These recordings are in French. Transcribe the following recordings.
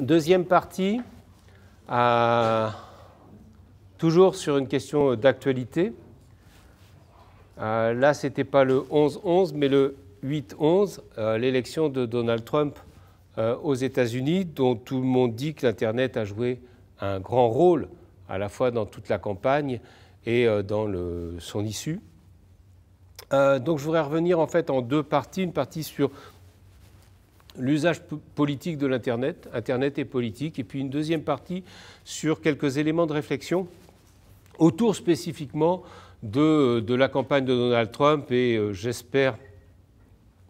Deuxième partie, euh, toujours sur une question d'actualité. Euh, là, ce n'était pas le 11-11, mais le 8-11, euh, l'élection de Donald Trump aux États-Unis, dont tout le monde dit que l'Internet a joué un grand rôle, à la fois dans toute la campagne et dans son issue. donc je voudrais revenir en fait en deux parties, une partie sur l'usage politique de l'Internet, Internet et politique, et puis une deuxième partie sur quelques éléments de réflexion autour spécifiquement de, la campagne de Donald Trump et euh, j'espère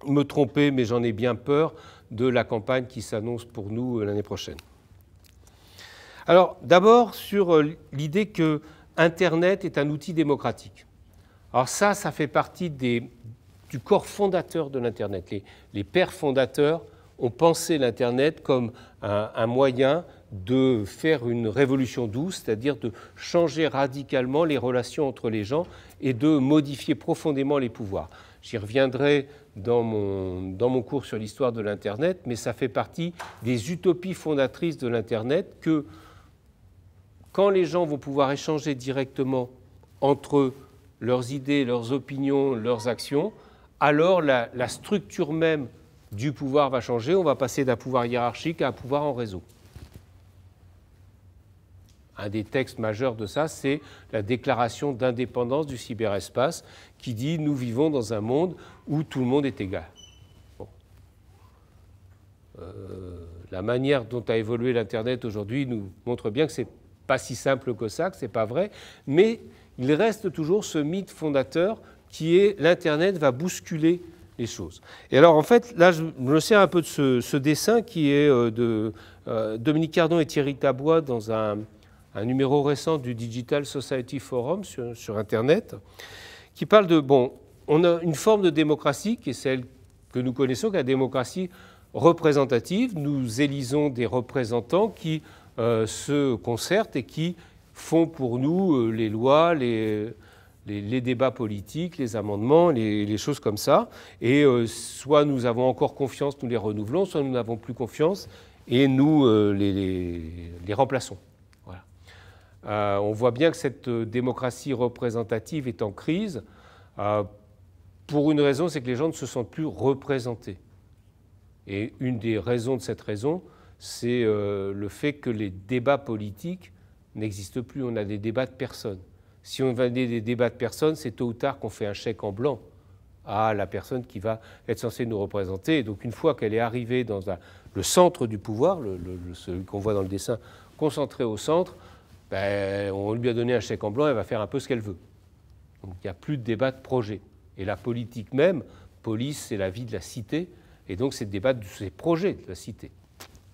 me tromper, mais j'en ai bien peur, de la campagne qui s'annonce pour nous euh, l'année prochaine. Alors d'abord sur euh, l'idée que Internet est un outil démocratique. Alors ça, ça fait partie du corps fondateur de l'Internet. Les, les, pères fondateurs ont pensé l'Internet comme un, moyen de faire une révolution douce, c'est-à-dire de changer radicalement les relations entre les gens et de modifier profondément les pouvoirs. J'y reviendrai dans mon, cours sur l'histoire de l'Internet, mais ça fait partie des utopies fondatrices de l'Internet que quand les gens vont pouvoir échanger directement entre leurs idées, leurs opinions, leurs actions, alors la structure même du pouvoir va changer. On va passer d'un pouvoir hiérarchique à un pouvoir en réseau. Un des textes majeurs de ça, c'est la déclaration d'indépendance du cyberespace qui dit nous vivons dans un monde où tout le monde est égal. Euh, la manière dont a évolué l'Internet aujourd'hui nous montre bien que ce n'est pas si simple que ça, que n'est pas vrai, mais il reste toujours ce mythe fondateur qui est l'Internet va bousculer les choses. Et alors, en fait, là, je me sers un peu de ce, dessin qui est euh, de euh, Dominique Cardon et Thierry Tabois dans un, numéro récent du Digital Society Forum sur, Internet, qui parle de, bon, on a une forme de démocratie qui est celle que nous connaissons, qui est la démocratie représentative. Nous élisons des représentants qui euh, se concertent et qui font pour nous les lois, les, les, débats politiques, les amendements, les, choses comme ça. Et euh, soit nous avons encore confiance, nous les renouvelons, soit nous n'avons plus confiance et nous euh, les, remplaçons. Euh, on voit bien que cette démocratie représentative est en crise. pour une raison, c'est que les gens ne se sentent plus représentés. Et une des raisons de cette raison, c'est le fait que les débats politiques n'existent plus. On a des débats de personnes. Si on va des débats de personnes, c'est tôt ou tard qu'on fait un chèque en blanc à la personne qui va être censée nous représenter. Et donc une fois qu'elle est arrivée dans le centre du pouvoir, le, celui qu'on voit dans le dessin, concentré au centre, ben, on lui a donné un chèque en blanc, elle va faire un peu ce qu'elle veut. Donc il n'y a plus de débat de projet. Et la politique même, police, c'est la vie de la cité, et donc c'est le débat de ces projets de la cité.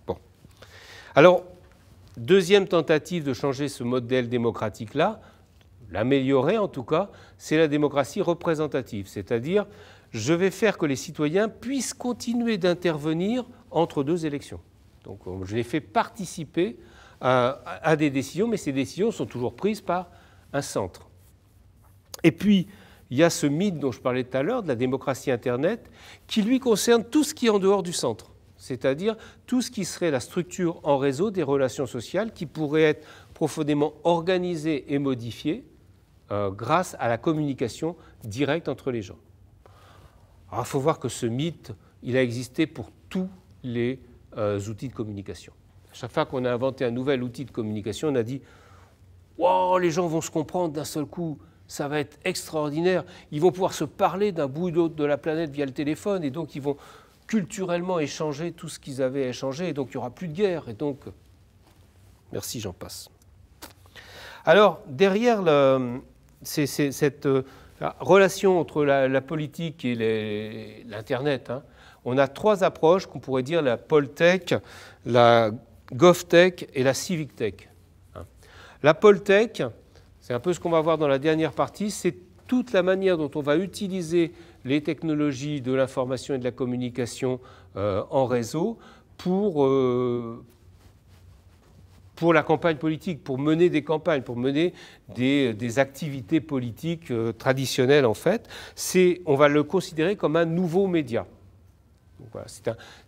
Bon. Alors, deuxième tentative de changer ce modèle démocratique-là, l'améliorer en tout cas, c'est la démocratie représentative, c'est-à-dire je vais faire que les citoyens puissent continuer d'intervenir entre deux élections. Donc euh, je les fais participer à, des décisions, mais ces décisions sont toujours prises par un centre. Et puis, il y a ce mythe dont je parlais tout à l'heure, de la démocratie Internet, qui lui concerne tout ce qui est en dehors du centre, c'est-à-dire tout ce qui serait la structure en réseau des relations sociales qui pourrait être profondément organisée et modifiée euh, grâce à la communication directe entre les gens. Alors il faut voir que ce mythe, il a existé pour tous les euh, outils de communication. À chaque fois qu'on a inventé un nouvel outil de communication, on a dit Wow, les gens vont se comprendre d'un seul coup, ça va être extraordinaire. Ils vont pouvoir se parler d'un bout d'autre de la planète via le téléphone et donc ils vont culturellement échanger tout ce qu'ils avaient échangé et donc il n'y aura plus de guerre. Et donc, merci, j'en passe. Alors, derrière le, c'est cette euh, relation entre la, politique et l'Internet. Hein. On a trois approches qu'on pourrait dire la Poltech, la GovTech et la CivicTech. Hein. La Poltech, c'est un peu ce qu'on va voir dans la dernière partie, c'est toute la manière dont on va utiliser les technologies de l'information et de la communication euh, en réseau pour, euh, pour la campagne politique, pour mener des campagnes, pour mener des, activités politiques euh, traditionnelles en fait, c'est, on va le considérer comme un nouveau média.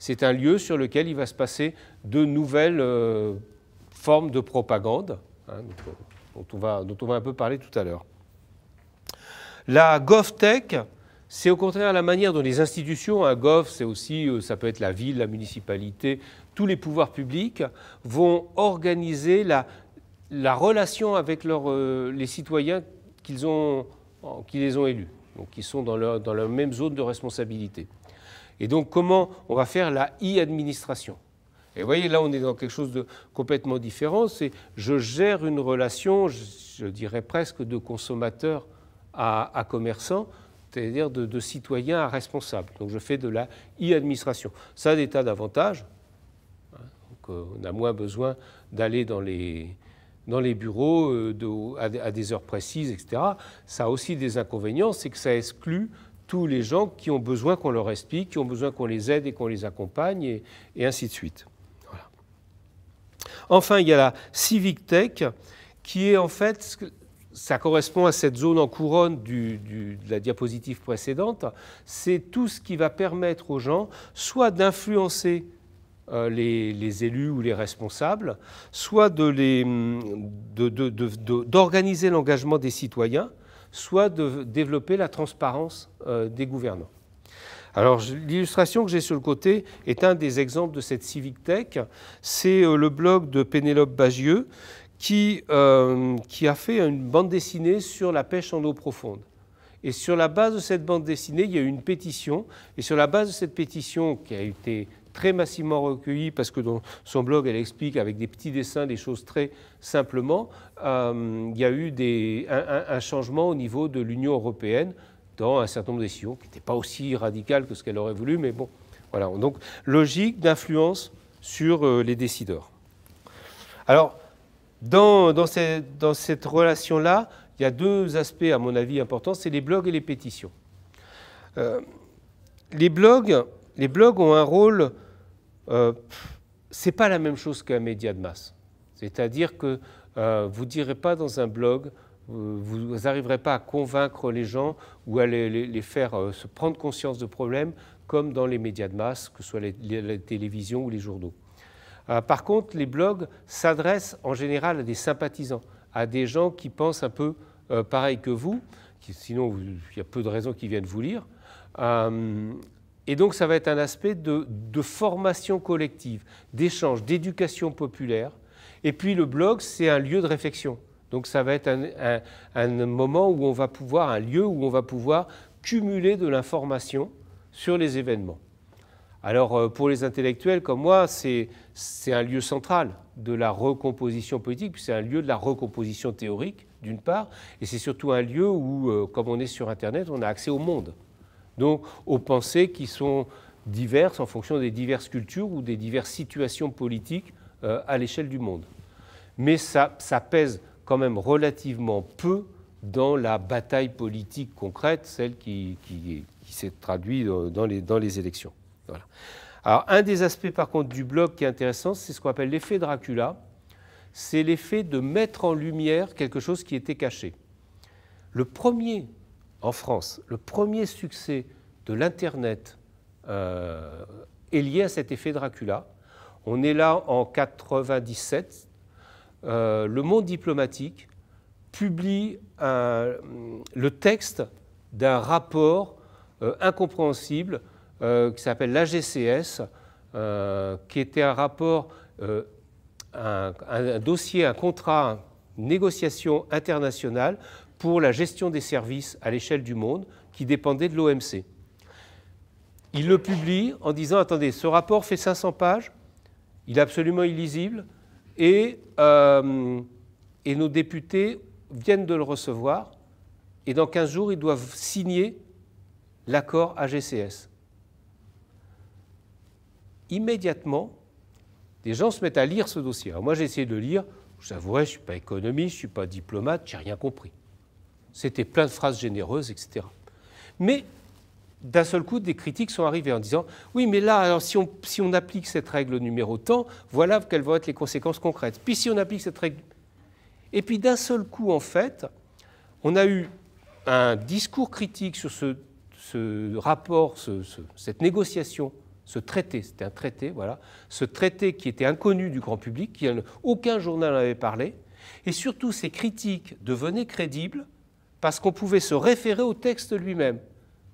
C'est un, lieu sur lequel il va se passer de nouvelles euh, formes de propagande, hein, dont, on va, on va, un peu parler tout à l'heure. La GovTech, c'est au contraire la manière dont les institutions, un hein, Gov, c'est aussi, euh, ça peut être la ville, la municipalité, tous les pouvoirs publics vont organiser la, la relation avec leur, euh, les citoyens qu'ils ont, qui les ont élus, donc qui sont dans leur, dans même zone de responsabilité. Et donc comment on va faire la e-administration et vous voyez, là, on est dans quelque chose de complètement différent. C'est je gère une relation, je, dirais presque, de consommateur à, commerçant, c'est-à-dire de, de, citoyen à responsable. Donc je fais de la e-administration. Ça a des on a moins besoin d'aller dans les, dans les bureaux euh, à, des heures précises, etc. Ça a aussi des inconvénients, c'est que ça exclut tous les gens qui ont besoin qu'on leur explique, qui ont besoin qu'on les aide et qu'on les accompagne, et, ainsi de suite. Enfin, il y a la Civic Tech, qui est en fait, ça correspond à cette zone en couronne de la diapositive précédente, c'est tout ce qui va permettre aux gens soit d'influencer euh, les, élus ou les responsables, soit hum, d'organiser de l'engagement des citoyens, soit de développer la transparence euh, des gouvernants. Alors l'illustration que j'ai sur le côté est un des exemples de cette Civic Tech. C'est euh, le blog de Pénélope Bagieux qui, qui a fait une bande dessinée sur la pêche en eau profonde. Et sur la base de cette bande dessinée, il y a eu une pétition. Et sur la base de cette pétition, qui a été très massivement recueilli parce que dans son blog, elle explique avec des petits dessins des choses très simplement. Euh, il y a eu des, un, changement au niveau de l'Union européenne dans un certain nombre de décisions qui n'étaient pas aussi radicales que ce qu'elle aurait voulu, mais bon, voilà. Donc, logique d'influence sur euh, les décideurs. Alors, dans, dans, cette relation-là, il y a deux aspects, à mon avis, importants, c'est les blogs et les pétitions. Euh, les blogs, les blogs ont un rôle ce euh, c'est pas la même chose qu'un média de masse. C'est-à-dire que euh, vous ne direz pas dans un blog, vous n'arriverez pas à convaincre les gens ou à les, faire euh, se prendre conscience de problèmes comme dans les médias de masse, que ce soit les, la télévision ou les journaux. par contre, les blogs s'adressent en général à des sympathisants, à des gens qui pensent un peu pareil que vous, qui, sinon il y a peu de raisons qu'ils viennent vous lire. Et donc ça va être un aspect de, formation collective, d'échange, d'éducation populaire. Et puis le blog, c'est un lieu de réflexion. Donc ça va être un, un, moment où on va pouvoir, un lieu où on va pouvoir cumuler de l'information sur les événements. Alors euh, pour les intellectuels comme moi, c'est un lieu central de la recomposition politique, c'est un lieu de la recomposition théorique d'une part, et c'est surtout un lieu où, euh, comme on est sur Internet, on a accès au monde donc aux pensées qui sont diverses en fonction des diverses cultures ou des diverses situations politiques euh, à l'échelle du monde. Mais ça, pèse quand même relativement peu dans la bataille politique concrète, celle qui, qui, qui s'est traduite dans les, dans les élections. Voilà. Alors, un des aspects par contre du blog qui est intéressant, c'est ce qu'on appelle l'effet Dracula. C'est l'effet de mettre en lumière quelque chose qui était caché. Le premier en France, le premier succès de l'Internet euh, est lié à cet effet Dracula. On est là en 97. Euh, le monde diplomatique publie le texte d'un rapport euh, incompréhensible qui s'appelle l'AGCS, qui était un rapport, un, un, dossier, un contrat, une négociation internationale pour la gestion des services à l'échelle du monde qui dépendait de l'OMC. Il le publie en disant, attendez, ce rapport fait 500 pages, il est absolument illisible, et, euh, et nos députés viennent de le recevoir, et dans 15 jours, ils doivent signer l'accord AGCS. Immédiatement, des gens se mettent à lire ce dossier. Alors moi, j'ai essayé de lire, j'avouerai, je ne suis pas économiste, je ne suis pas diplomate, j'ai rien compris. C'était plein de phrases généreuses, etc. Mais d'un seul coup, des critiques sont arrivées en disant Oui, mais là, si, on, applique cette règle au numéro tant, voilà quelles vont être les conséquences concrètes. Puis si on applique cette règle. Et puis d'un seul coup, en fait, on a eu un discours critique sur ce, rapport, cette négociation, ce traité, c'était un traité, voilà, ce traité qui était inconnu du grand public, qui aucun journal n'avait parlé, et surtout ces critiques devenaient crédibles parce qu'on pouvait se référer au texte lui-même.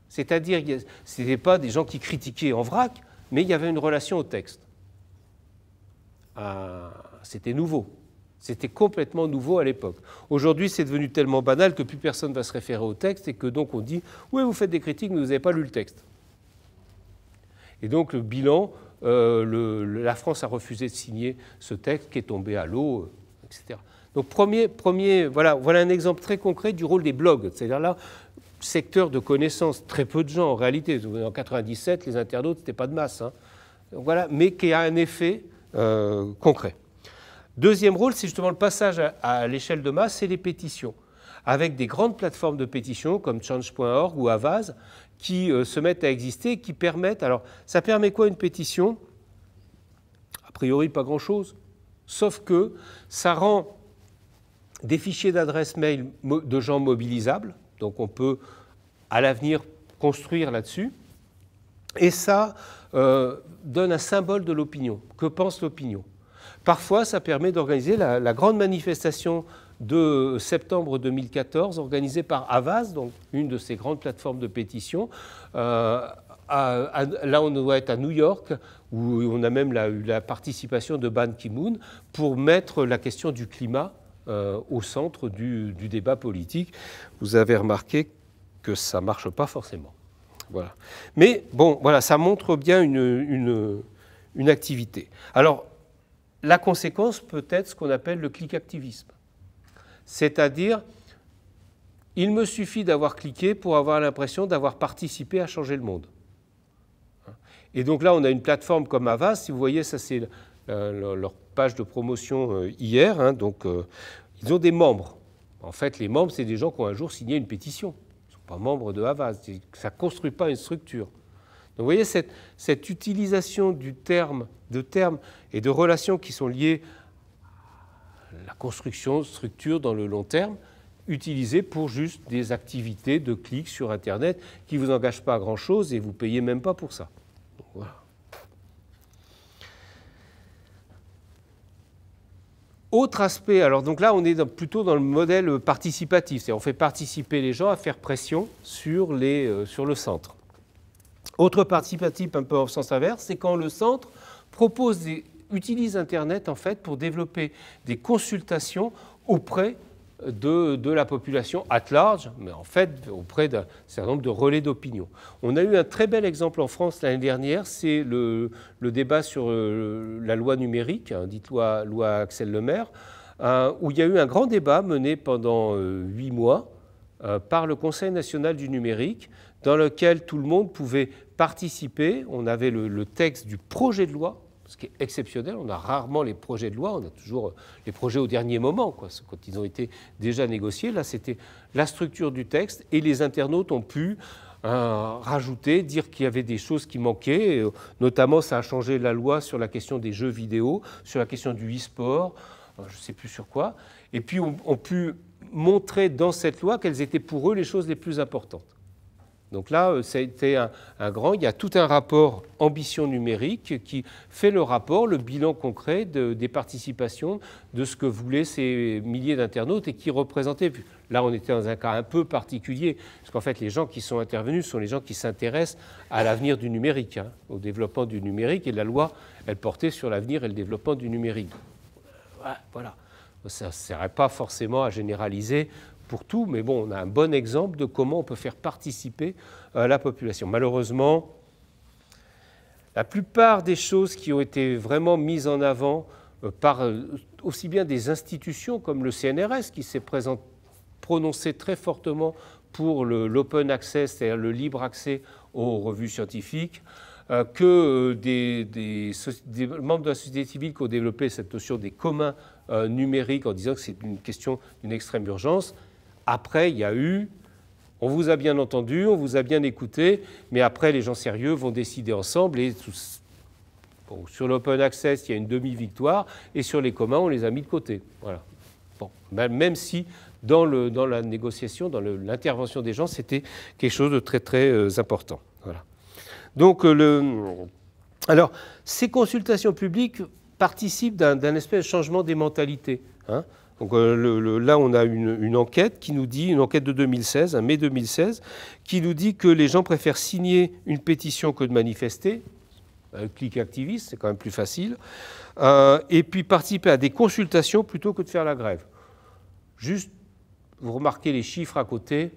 C'est-à-dire, ce n'étaient pas des gens qui critiquaient en vrac, mais il y avait une relation au texte. Ah, c'était nouveau. C'était complètement nouveau à l'époque. Aujourd'hui, c'est devenu tellement banal que plus personne ne va se référer au texte et que donc on dit Oui, vous faites des critiques, mais vous n'avez pas lu le texte. Et donc le bilan, euh, la France a refusé de signer ce texte qui est tombé à l'eau, euh, etc. Donc premier, voilà, voilà un exemple très concret du rôle des blogs. C'est-à-dire là, secteur de connaissances, très peu de gens en réalité. En 1997, les internautes, n'était pas de masse. Hein. voilà, mais qui a un effet euh, concret. Deuxième rôle, c'est justement le passage à, l'échelle de masse, c'est les pétitions. Avec des grandes plateformes de pétitions comme change.org ou Avaz qui euh, se mettent à exister qui permettent. Alors, ça permet quoi une pétition A priori, pas grand-chose. Sauf que ça rend des fichiers d'adresse mail de gens mobilisables, donc on peut à l'avenir construire là-dessus. Et ça euh, donne un symbole de l'opinion. Que pense l'opinion Parfois, ça permet d'organiser la, grande manifestation de septembre 2014, organisée par Avas, donc une de ces grandes plateformes de pétition. Euh, là, on doit être à New York, où on a même eu la participation de Ban Ki-moon, pour mettre la question du climat euh, au centre du, débat politique. Vous avez remarqué que ça ne marche pas forcément. Voilà. Mais bon, voilà, ça montre bien une, une, activité. Alors, la conséquence peut être ce qu'on appelle le clic activisme. C'est-à-dire, il me suffit d'avoir cliqué pour avoir l'impression d'avoir participé à changer le monde. Et donc là, on a une plateforme comme Ava, Si vous voyez, ça c'est euh, leur page de promotion euh, hier. Hein, donc, euh, ils ont des membres. En fait, les membres, c'est des gens qui ont un jour signé une pétition. Ils ne sont pas membres de Havas. Ça ne construit pas une structure. Donc, vous voyez, cette, utilisation du terme, de termes et de relations qui sont liées à la construction, structure dans le long terme, utilisée pour juste des activités de clics sur Internet qui ne vous engagent pas à grand-chose et vous ne payez même pas pour ça. Autre aspect, alors donc là on est plutôt dans le modèle participatif, c'est-à-dire on fait participer les gens à faire pression sur, les, euh, sur le centre. Autre participatif un peu en sens inverse, c'est quand le centre propose des, utilise Internet en fait pour développer des consultations auprès de, la population at large, mais en fait auprès d'un certain nombre de relais d'opinion. On a eu un très bel exemple en France l'année dernière, c'est le, débat sur euh, la loi numérique, hein, dite loi, Axel Lemaire, Maire, hein, où il y a eu un grand débat mené pendant euh, huit mois euh, par le Conseil national du numérique, dans lequel tout le monde pouvait participer. On avait le texte du projet de loi ce qui est exceptionnel. On a rarement les projets de loi, on a toujours euh, les projets au dernier moment, quand ils ont été déjà négociés. Là, c'était la structure du texte et les internautes ont pu euh, rajouter, dire qu'il y avait des choses qui manquaient. Euh, notamment, ça a changé la loi sur la question des jeux vidéo, sur la question du e-sport, je ne sais plus sur quoi. Et puis, on, on pu montrer dans cette loi quelles étaient pour eux les choses les plus importantes. Donc là, euh, ça a été un, grand. Il y a tout un rapport ambition numérique qui fait le rapport, le bilan concret des participations, de ce que voulaient ces milliers d'internautes et qui représentaient. Là, on était dans un cas un peu particulier, parce qu'en fait, les gens qui sont intervenus sont les gens qui s'intéressent à l'avenir du numérique, hein, au développement du numérique, et la loi, elle portait sur l'avenir et le développement du numérique. Voilà. Ça ne serait pas forcément à généraliser pour tout, mais bon, on a un bon exemple de comment on peut faire participer euh, la population. Malheureusement, la plupart des choses qui ont été vraiment mises en avant euh, par euh, aussi bien des institutions comme le CNRS, qui s'est prononcé très fortement pour l'open access, c'est-à-dire le libre accès aux revues scientifiques, que des, membres de la société civile qui ont développé cette notion des communs numériques en disant que c'est une question d'une extrême urgence. Après, il y a eu, on vous a bien entendu, on vous a bien écouté, mais après, les gens sérieux vont décider ensemble et sur l'open access, il y a une demi-victoire, et sur les communs, on les a mis de côté. même si dans, la négociation, dans l'intervention des gens, c'était quelque chose de très très euh, important. Donc, euh, le, alors, ces consultations publiques participent d'un espèce de changement des mentalités. Hein. Donc euh, là, on a une, enquête qui nous dit, une enquête de 2016, un mai 2016, qui nous dit que les gens préfèrent signer une pétition que de manifester. Un clic activiste, c'est quand même plus facile. Euh, et puis participer à des consultations plutôt que de faire la grève. Juste, vous remarquez les chiffres à côté,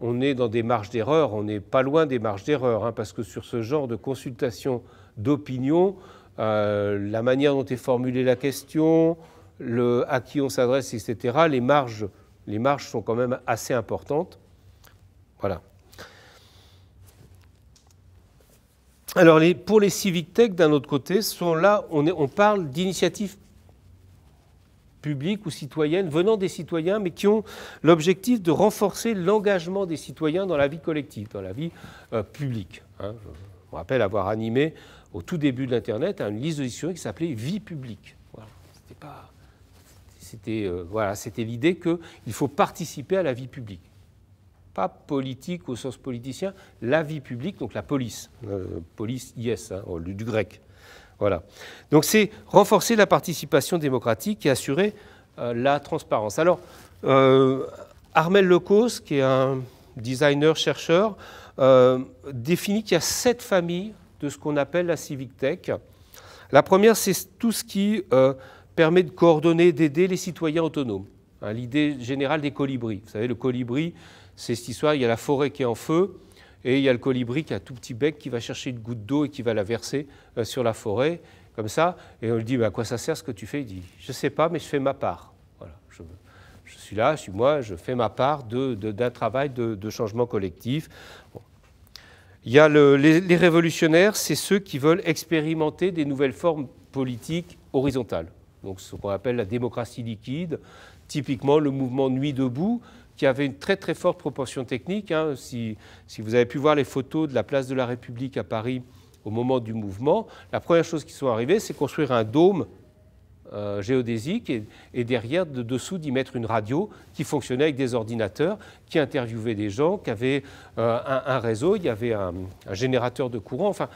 on est dans des marges d'erreur, on n'est pas loin des marges d'erreur, hein, parce que sur ce genre de consultation d'opinion, euh, la manière dont est formulée la question, à qui on s'adresse, etc., les marges, les marges sont quand même assez importantes. Voilà. Alors, pour les civic tech, d'un autre côté, sont là, on, parle d'initiatives publiques ou citoyennes venant des citoyens, mais qui ont l'objectif de renforcer l'engagement des citoyens dans la vie collective, dans la vie euh, publique. Hein. Je me rappelle avoir animé au tout début de l'Internet une liste discussion qui s'appelait Vie publique. Euh, c'était l'idée qu'il faut participer à la vie publique. Pas politique au sens politicien, la vie publique, donc la police. Euh, police, yes, hein, oh, du grec. Voilà. Donc c'est renforcer la participation démocratique et assurer euh, la transparence. Alors, Armel Lecos, qui est un designer, chercheur, définit qu'il y a sept familles de ce qu'on appelle la civic tech. La première, c'est tout ce qui permet de coordonner, d'aider les citoyens autonomes. Hein, l'idée générale des colibris. Vous savez, le colibri, c'est cette histoire, il y a la forêt qui est en feu, et il y a le colibri qui a un tout petit bec qui va chercher une goutte d'eau et qui va la verser euh, sur la forêt, comme ça, et on lui dit, bah, à quoi ça sert ce que tu fais Il dit, je ne sais pas, mais je fais ma part. Voilà, je, suis là, je suis moi, je fais ma part d'un travail de, changement collectif. Il y a les révolutionnaires, c'est ceux qui veulent expérimenter des nouvelles formes politiques horizontales donc ce qu'on appelle la démocratie liquide, typiquement le mouvement Nuit debout, qui avait une très très forte proportion technique. Hein. Si, si, vous avez pu voir les photos de la place de la République à Paris au moment du mouvement, la première chose qui soit arrivée, c'est construire un dôme euh, géodésique et, derrière, de dessous, d'y mettre une radio qui fonctionnait avec des ordinateurs, qui interviewait des gens, qui avait euh, un, réseau, il y avait un, un générateur de courant, enfin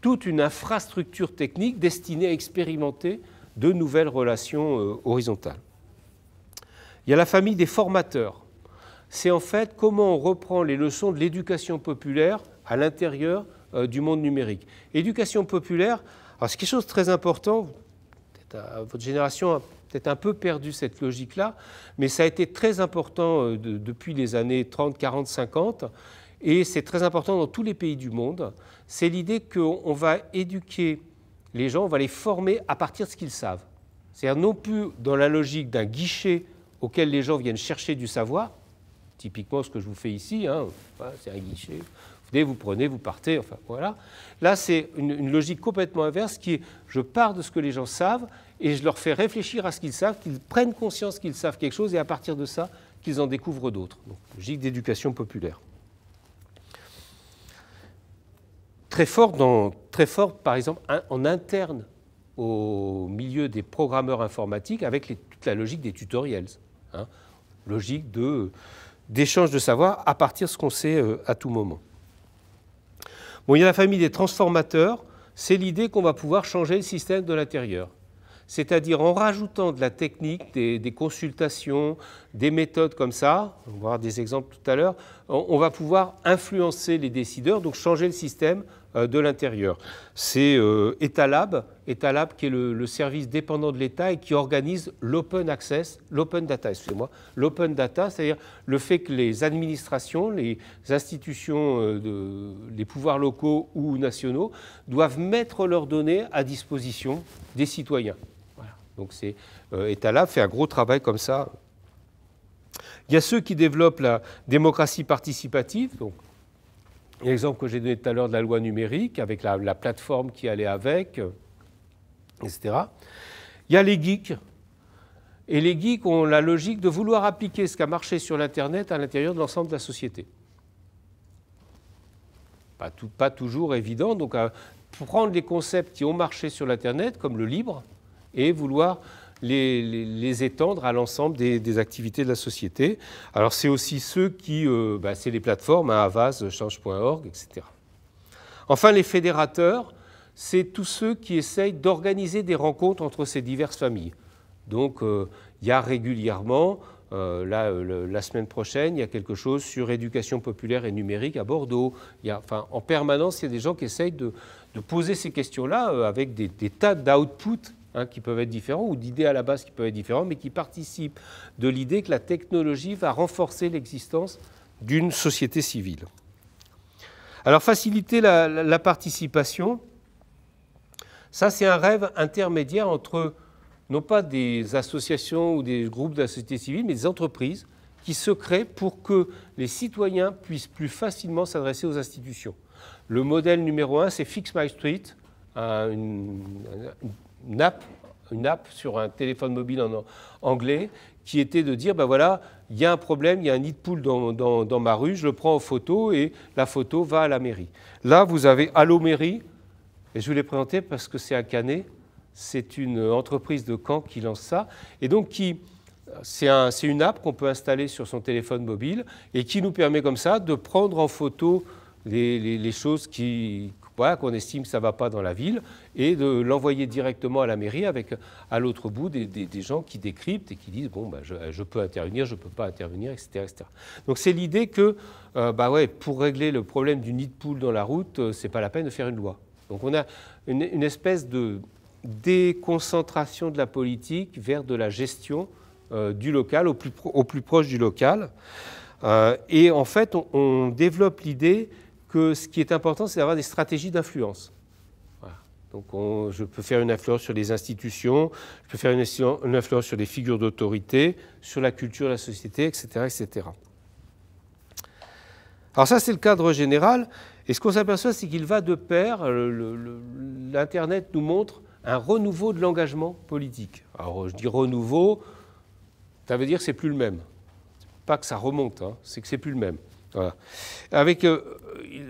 toute une infrastructure technique destinée à expérimenter de nouvelles relations euh, horizontales. Il y a la famille des formateurs. C'est en fait comment on reprend les leçons de l'éducation populaire à l'intérieur euh, du monde numérique. Éducation populaire, c'est quelque chose de très important. Euh, votre génération a peut-être un peu perdu cette logique-là, mais ça a été très important depuis les années 30, 40, 50, et c'est très important dans tous les pays du monde. C'est l'idée qu'on va éduquer les gens, on va les former à partir de ce qu'ils savent. C'est-à-dire non plus dans la logique d'un guichet auquel les gens viennent chercher du savoir, typiquement ce que je vous fais ici, hein, c'est un guichet, vous venez, vous prenez, vous partez, enfin voilà. Là, c'est une, une, logique complètement inverse qui est je pars de ce que les gens savent et je leur fais réfléchir à ce qu'ils savent, qu'ils prennent conscience qu'ils savent quelque chose et à partir de ça, qu'ils en découvrent d'autres. Donc, logique d'éducation populaire. très fort, dans, très fort par exemple, en interne au milieu des programmeurs informatiques avec toute la logique des tutoriels. Hein. logique d'échange de, savoir à partir de ce qu'on sait euh, à tout moment. Bon, il y a la famille des transformateurs, c'est l'idée qu'on va pouvoir changer le système de l'intérieur. C'est-à-dire en rajoutant de la technique, des, consultations, des méthodes comme ça, on va voir des exemples tout à l'heure, on va pouvoir influencer les décideurs, donc changer le système euh, de l'intérieur. C'est euh, Etalab, Etalab qui est le, service dépendant de l'État et qui organise l'open access, l'open data, excusez-moi, l'open data, c'est-à-dire le fait que les administrations, les institutions, euh, les pouvoirs locaux ou nationaux doivent mettre leurs données à disposition des citoyens. Donc c'est Etalab fait un gros travail comme ça. Il y a ceux qui développent la démocratie participative, donc L'exemple que j'ai donné tout à l'heure de la loi numérique, avec la, plateforme qui allait avec, euh, etc. Il y a les geeks. Et les geeks ont la logique de vouloir appliquer ce qui a marché sur l'Internet à l'intérieur de l'ensemble de la société. Pas, tout, pas toujours évident, donc euh, prendre les concepts qui ont marché sur l'Internet, comme le libre, et vouloir les, étendre à l'ensemble des, activités de la société. Alors c'est aussi ceux qui, euh, bah, c'est les plateformes, hein, Avas, Change.org, etc. Enfin, les fédérateurs, c'est tous ceux qui essayent d'organiser des rencontres entre ces diverses familles. Donc euh, il y a régulièrement, euh, là, la semaine prochaine, il y a quelque chose sur éducation populaire et numérique à Bordeaux. enfin, en permanence, il y a des gens qui essayent de, poser ces questions-là avec des, des tas d'outputs Hein, qui peuvent être différents ou d'idées à la base qui peuvent être différentes, mais qui participent de l'idée que la technologie va renforcer l'existence d'une société civile. Alors faciliter la, participation, ça c'est un rêve intermédiaire entre non pas des associations ou des groupes de la société civile, mais des entreprises qui se créent pour que les citoyens puissent plus facilement s'adresser aux institutions. Le modèle numéro un, c'est Fix My Street, une, une app, une app sur un téléphone mobile en anglais qui était de dire, ben voilà, il y a un problème, il y a un nid de poule dans, ma rue, je le prends en photo et la photo va à la mairie. Là, vous avez Allo Mairie, et je vous l'ai présenté parce que c'est un Canet, c'est une entreprise de Caen qui lance ça, et donc qui, c'est un, une app qu'on peut installer sur son téléphone mobile et qui nous permet comme ça de prendre en photo les choses qui, qu'on estime que ça ne va pas dans la ville, et de l'envoyer directement à la mairie avec à l'autre bout des, gens qui décryptent et qui disent bon, bah, je, peux intervenir, je ne peux pas intervenir, etc. Donc c'est l'idée que euh, bah ouais, pour régler le problème du nid de poule dans la route, euh, ce n'est pas la peine de faire une loi. Donc on a une, espèce de déconcentration de la politique vers de la gestion euh, du local, au plus, au plus, proche du local. et en fait, on, on développe l'idée que ce qui est important, c'est d'avoir des stratégies d'influence. Donc je peux faire une influence sur les institutions, je peux faire une, influence sur les figures d'autorité, sur la culture, la société, etc. etc. Alors ça, c'est le cadre général. Et ce qu'on s'aperçoit, c'est qu'il va de pair, l'Internet nous montre un renouveau de l'engagement politique. Alors je dis renouveau, ça veut dire que c'est plus le même. Pas que ça remonte, hein, c'est que c'est plus le même. Avec euh,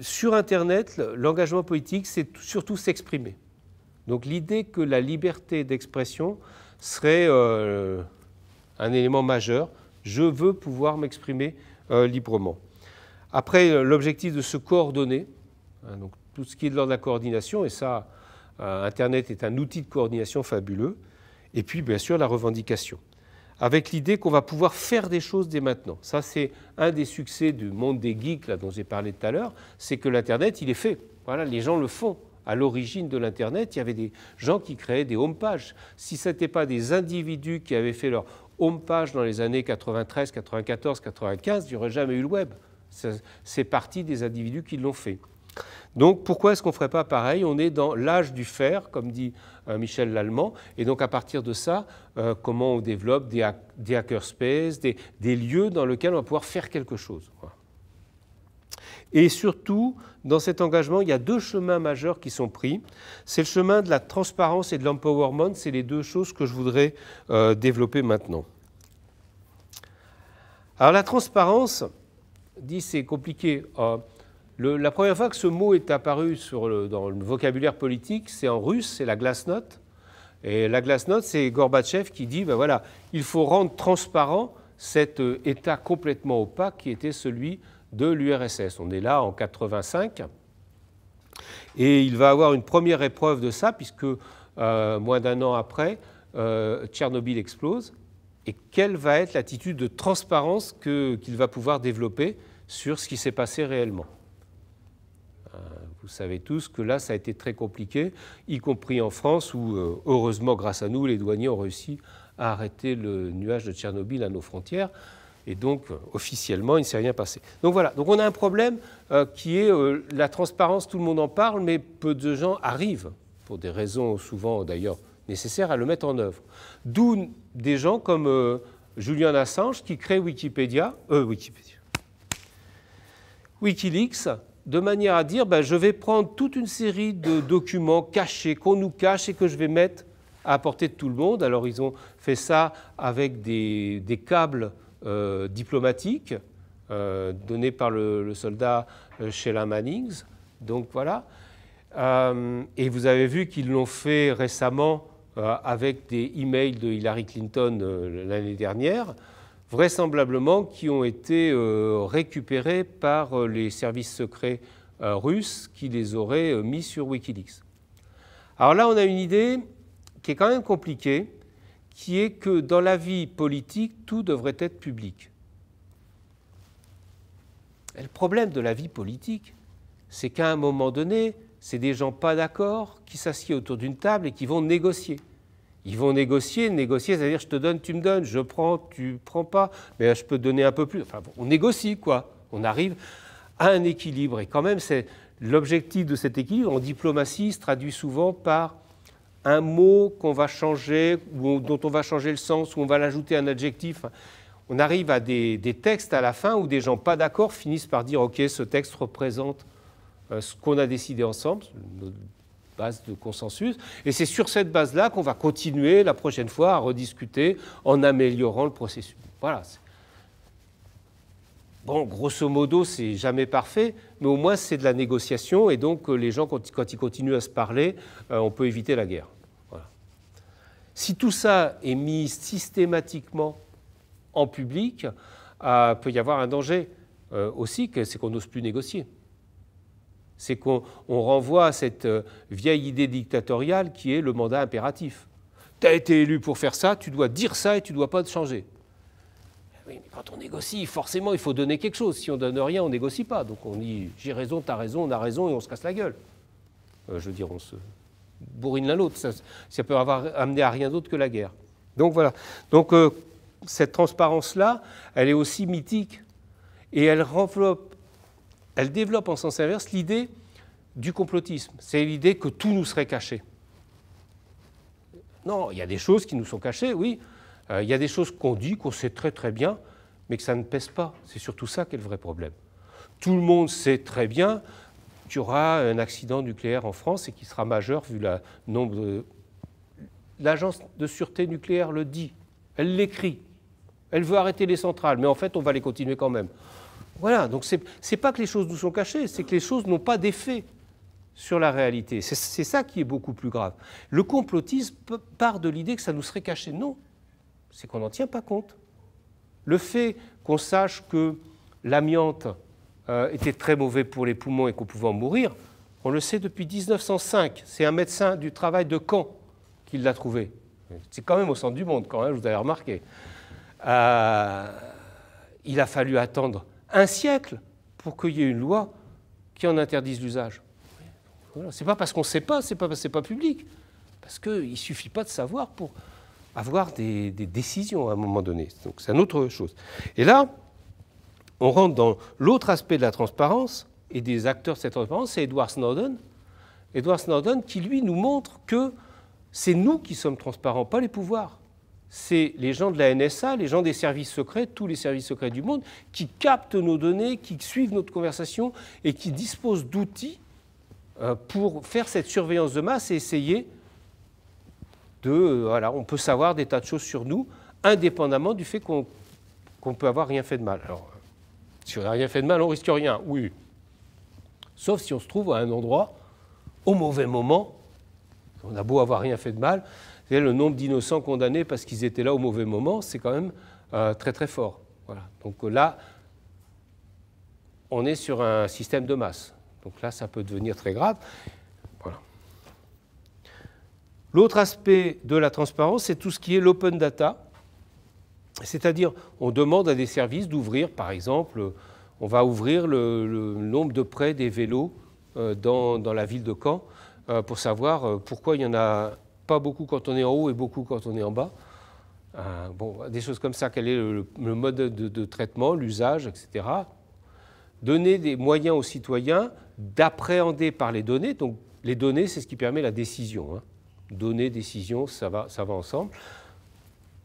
sur Internet, l'engagement politique, c'est surtout s'exprimer. Donc l'idée que la liberté d'expression serait euh, un élément majeur, je veux pouvoir m'exprimer euh, librement. Après, euh, l'objectif de se coordonner, hein, donc tout ce qui est de l'ordre de la coordination, et ça, Internet est un outil de coordination fabuleux, et puis bien sûr la revendication avec l'idée qu'on va pouvoir faire des choses dès maintenant. Ça, c'est un des succès du monde des geeks là, dont j'ai parlé tout à l'heure, c'est que l'Internet, il est fait. Voilà, les gens le font. À l'origine de l'Internet, il y avait des gens qui créaient des homepages. Si ce n'était pas des individus qui avaient fait leur homepage dans les années 93, 94, 95, il n'y aurait jamais eu le web. C'est parti des individus qui l'ont fait. Donc pourquoi est-ce qu'on ne ferait pas pareil On est dans l'âge du fer, comme dit euh, Michel Lallemand, et donc à partir de ça, euh, comment on développe des, des hackerspaces, des, lieux dans lesquels on va pouvoir faire quelque chose. Et surtout, dans cet engagement, il y a deux chemins majeurs qui sont pris. C'est le chemin de la transparence et de l'empowerment, c'est les deux choses que je voudrais euh, développer maintenant. Alors la transparence, dit c'est compliqué la première fois que ce mot est apparu dans le vocabulaire politique, c'est en russe, c'est la note Et la note, c'est Gorbatchev qui dit, ben voilà, il faut rendre transparent cet euh, État complètement opaque qui était celui de l'URSS. On est là en 85. Et il va avoir une première épreuve de ça, puisque euh, moins d'un an après, euh, Tchernobyl explose. Et quelle va être l'attitude de transparence qu'il va pouvoir développer sur ce qui s'est passé réellement vous savez tous que là, ça a été très compliqué, y compris en France, où, euh, heureusement, grâce à nous, les douaniers ont réussi à arrêter le nuage de Tchernobyl à nos frontières. Et donc, euh, officiellement, il ne s'est rien passé. Donc voilà, donc on a un problème euh, qui est la transparence, tout le monde en parle, mais peu de gens arrivent, pour des raisons souvent d'ailleurs nécessaires, à le mettre en œuvre. D'où des gens comme Julien Julian Assange qui crée Wikipédia, Wikipédia, Wikileaks, de manière à dire, ben, je vais prendre toute une série de documents cachés, qu'on nous cache et que je vais mettre à portée de tout le monde. Alors ils ont fait ça avec des, câbles euh, diplomatiques euh, donnés par le, soldat euh, Sheila Mannings. Donc voilà. et vous avez vu qu'ils l'ont fait récemment avec des emails de Hillary Clinton l'année dernière vraisemblablement qui ont été euh, récupérés par euh, les services secrets euh, russes qui les auraient mis sur Wikileaks. Alors là, on a une idée qui est quand même compliquée, qui est que dans la vie politique, tout devrait être public. le problème de la vie politique, c'est qu'à un moment donné, c'est des gens pas d'accord qui s'assiedent autour d'une table et qui vont négocier. Ils vont négocier, négocier, c'est-à-dire je te donne, tu me donnes, je prends, tu prends pas, mais je peux donner un peu plus. Enfin, on négocie, quoi. On arrive à un équilibre. Et quand même, c'est l'objectif de cet équilibre en diplomatie se traduit souvent par un mot qu'on va changer, ou dont on va changer le sens, où on va l'ajouter un adjectif. On arrive à des, textes à la fin où des gens pas d'accord finissent par dire Ok, ce texte représente euh, ce qu'on a décidé ensemble, base de consensus. Et c'est sur cette base-là qu'on va continuer la prochaine fois à rediscuter en améliorant le processus. Voilà. Bon, grosso modo, c'est jamais parfait, mais au moins c'est de la négociation et donc euh, les gens, quand ils continuent à se parler, euh, on peut éviter la guerre. Si tout ça est mis systématiquement en public, il euh, peut y avoir un danger aussi, c'est qu'on n'ose plus négocier. C'est qu'on renvoie à cette euh, vieille idée dictatoriale qui est le mandat impératif. Tu as été élu pour faire ça, tu dois dire ça et tu ne dois pas te changer. Oui, mais quand on négocie, forcément, il faut donner quelque chose. Si on donne rien, on négocie pas. Donc on dit j'ai raison, tu as raison, on a raison et on se casse la gueule. Euh, je veux dire, on se bourrine l'un l'autre. Ça, peut avoir amené à rien d'autre que la guerre. Donc voilà. Donc euh, cette transparence-là, elle est aussi mythique et elle enveloppe elle développe en sens inverse l'idée du complotisme. C'est l'idée que tout nous serait caché. Non, il y a des choses qui nous sont cachées, oui. Euh, il y a des choses qu'on dit, qu'on sait très très bien, mais que ça ne pèse pas. C'est surtout ça qui est le vrai problème. Tout le monde sait très bien qu'il y aura un accident nucléaire en France et qui sera majeur vu la nombre de... L'agence de sûreté nucléaire le dit, elle l'écrit, elle veut arrêter les centrales, mais en fait on va les continuer quand même. Voilà, donc ce n'est pas que les choses nous sont cachées, c'est que les choses n'ont pas d'effet sur la réalité. C'est ça qui est beaucoup plus grave. Le complotisme part de l'idée que ça nous serait caché. Non, c'est qu'on n'en tient pas compte. Le fait qu'on sache que l'amiante euh, était très mauvais pour les poumons et qu'on pouvait en mourir, on le sait depuis 1905. C'est un médecin du travail de Caen qui l'a trouvé. C'est quand même au centre du monde, quand même, vous avez remarqué. Euh, il a fallu attendre un siècle pour qu'il y ait une loi qui en interdise l'usage. Ce n'est pas parce qu'on ne sait pas, ce n'est pas parce que ce n'est pas public. Parce qu'il ne suffit pas de savoir pour avoir des, des décisions à un moment donné. Donc c'est une autre chose. Et là, on rentre dans l'autre aspect de la transparence et des acteurs de cette transparence, c'est Edward Snowden. Edward Snowden qui, lui, nous montre que c'est nous qui sommes transparents, pas les pouvoirs c'est les gens de la NSA, les gens des services secrets, tous les services secrets du monde, qui captent nos données, qui suivent notre conversation et qui disposent d'outils euh, pour faire cette surveillance de masse et essayer de... Euh, voilà, on peut savoir des tas de choses sur nous, indépendamment du fait qu'on ne peut avoir rien fait de mal. Alors, si on n'a rien fait de mal, on risque rien, oui. Sauf si on se trouve à un endroit, au mauvais moment, on a beau avoir rien fait de mal, le nombre d'innocents condamnés parce qu'ils étaient là au mauvais moment, c'est quand même euh, très très fort. Voilà. Donc euh, là, on est sur un système de masse. Donc là, ça peut devenir très grave. L'autre aspect de la transparence, c'est tout ce qui est l'open data. C'est-à-dire, on demande à des services d'ouvrir, par exemple, euh, on va ouvrir le, nombre de prêts des vélos dans, dans, la ville de Caen pour savoir pourquoi il y en a pas beaucoup quand on est en haut et beaucoup quand on est en bas. Euh, bon, des choses comme ça, quel est le, mode de, traitement, l'usage, etc. Donner des moyens aux citoyens d'appréhender par les données. Donc, les données, c'est ce qui permet la décision. Hein. Données, décision, ça va, ça va ensemble.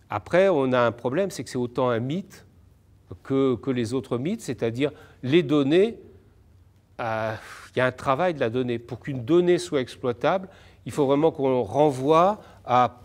Après, on a un problème, c'est que c'est autant un mythe que, les autres mythes, c'est-à-dire les données, euh, il y a un travail de la donnée. Pour qu'une donnée soit exploitable, il faut vraiment qu'on renvoie à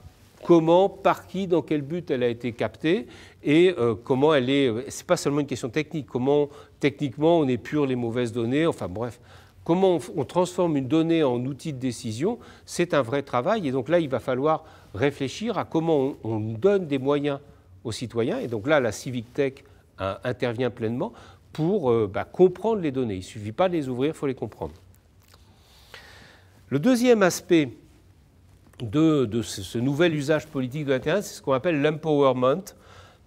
comment, par qui, dans quel but elle a été captée et euh, comment elle est. Euh, c'est pas seulement une question technique. Comment techniquement on épure les mauvaises données. Enfin bref, comment on, transforme une donnée en outil de décision, c'est un vrai travail. Et donc là, il va falloir réfléchir à comment on, donne des moyens aux citoyens. Et donc là, la civic tech euh, intervient pleinement pour bah, comprendre les données. Il ne suffit pas de les ouvrir, il faut les comprendre. Le deuxième aspect de, ce, nouvel usage politique de l'Internet, c'est ce qu'on appelle l'empowerment,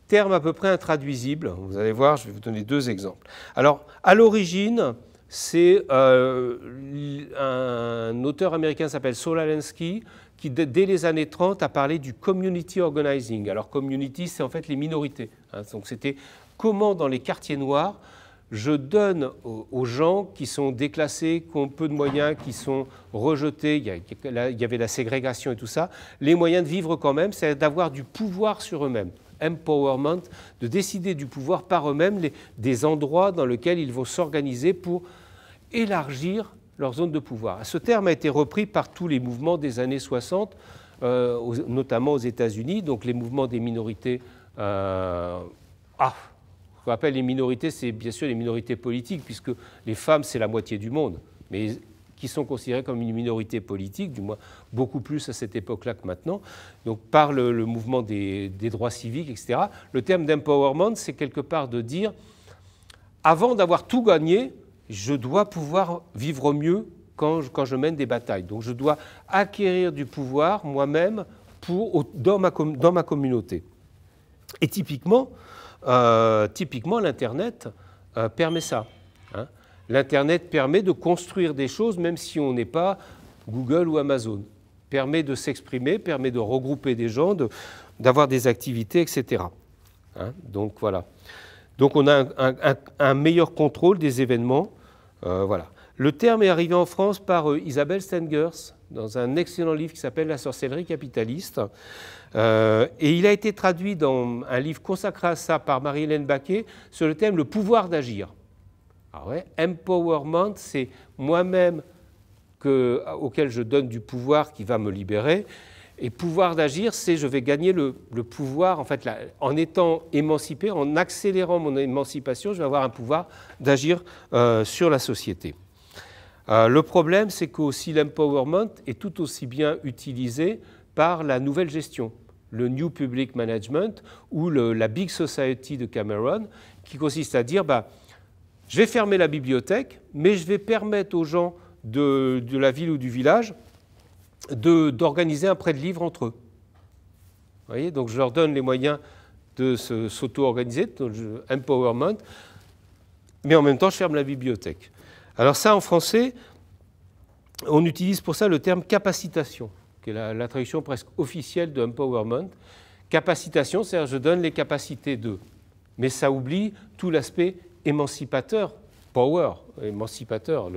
terme à peu près intraduisible. Vous allez voir, je vais vous donner deux exemples. Alors, à l'origine, c'est euh, un auteur américain s'appelle Solalensky qui, dès les années 30, a parlé du community organizing. Alors, community, c'est en fait les minorités. Hein. donc, c'était comment, dans les quartiers noirs, je donne aux, gens qui sont déclassés, qui ont peu de moyens, qui sont rejetés, il y avait la ségrégation et tout ça, les moyens de vivre quand même, c'est d'avoir du pouvoir sur eux-mêmes empowerment, de décider du pouvoir par eux-mêmes des endroits dans lesquels ils vont s'organiser pour élargir leur zone de pouvoir. Ce terme a été repris par tous les mouvements des années 60, euh, notamment aux États-Unis, donc les mouvements des minorités euh, ah, ce qu'on appelle les minorités, c'est bien sûr les minorités politiques, puisque les femmes, c'est la moitié du monde, mais qui sont considérées comme une minorité politique, du moins beaucoup plus à cette époque-là que maintenant, donc par le, mouvement des, droits civiques, etc. Le terme d'empowerment, c'est quelque part de dire, avant d'avoir tout gagné, je dois pouvoir vivre mieux quand je, quand je mène des batailles. Donc je dois acquérir du pouvoir moi-même dans, dans ma communauté. Et typiquement, euh, typiquement, l'Internet euh, permet ça. Hein. L'Internet permet de construire des choses même si on n'est pas Google ou Amazon. Permet de s'exprimer, permet de regrouper des gens, d'avoir des activités, etc. Hein. donc voilà. Donc on a un, meilleur contrôle des événements. Euh, voilà. Le terme est arrivé en France par Isabelle Stengers dans un excellent livre qui s'appelle La sorcellerie capitaliste. Euh, et il a été traduit dans un livre consacré à ça par Marie-Hélène Baquet sur le thème Le pouvoir d'agir. Ah ouais, empowerment, c'est moi-même auquel je donne du pouvoir qui va me libérer. Et pouvoir d'agir, c'est je vais gagner le, pouvoir, en fait, en étant émancipé, en accélérant mon émancipation, je vais avoir un pouvoir d'agir euh, sur la société. Euh, le problème, c'est qu'aussi l'empowerment est tout aussi bien utilisé par la nouvelle gestion, le New Public Management ou la Big Society de Cameron, qui consiste à dire bah, je vais fermer la bibliothèque, mais je vais permettre aux gens de, la ville ou du village d'organiser un prêt de livres entre eux. Vous voyez Donc je leur donne les moyens de s'auto-organiser, empowerment, mais en même temps je ferme la bibliothèque. Alors ça en français, on utilise pour ça le terme capacitation la, traduction presque officielle de empowerment. Capacitation, c'est-à-dire je donne les capacités d'eux. Mais ça oublie tout l'aspect émancipateur, power, émancipateur,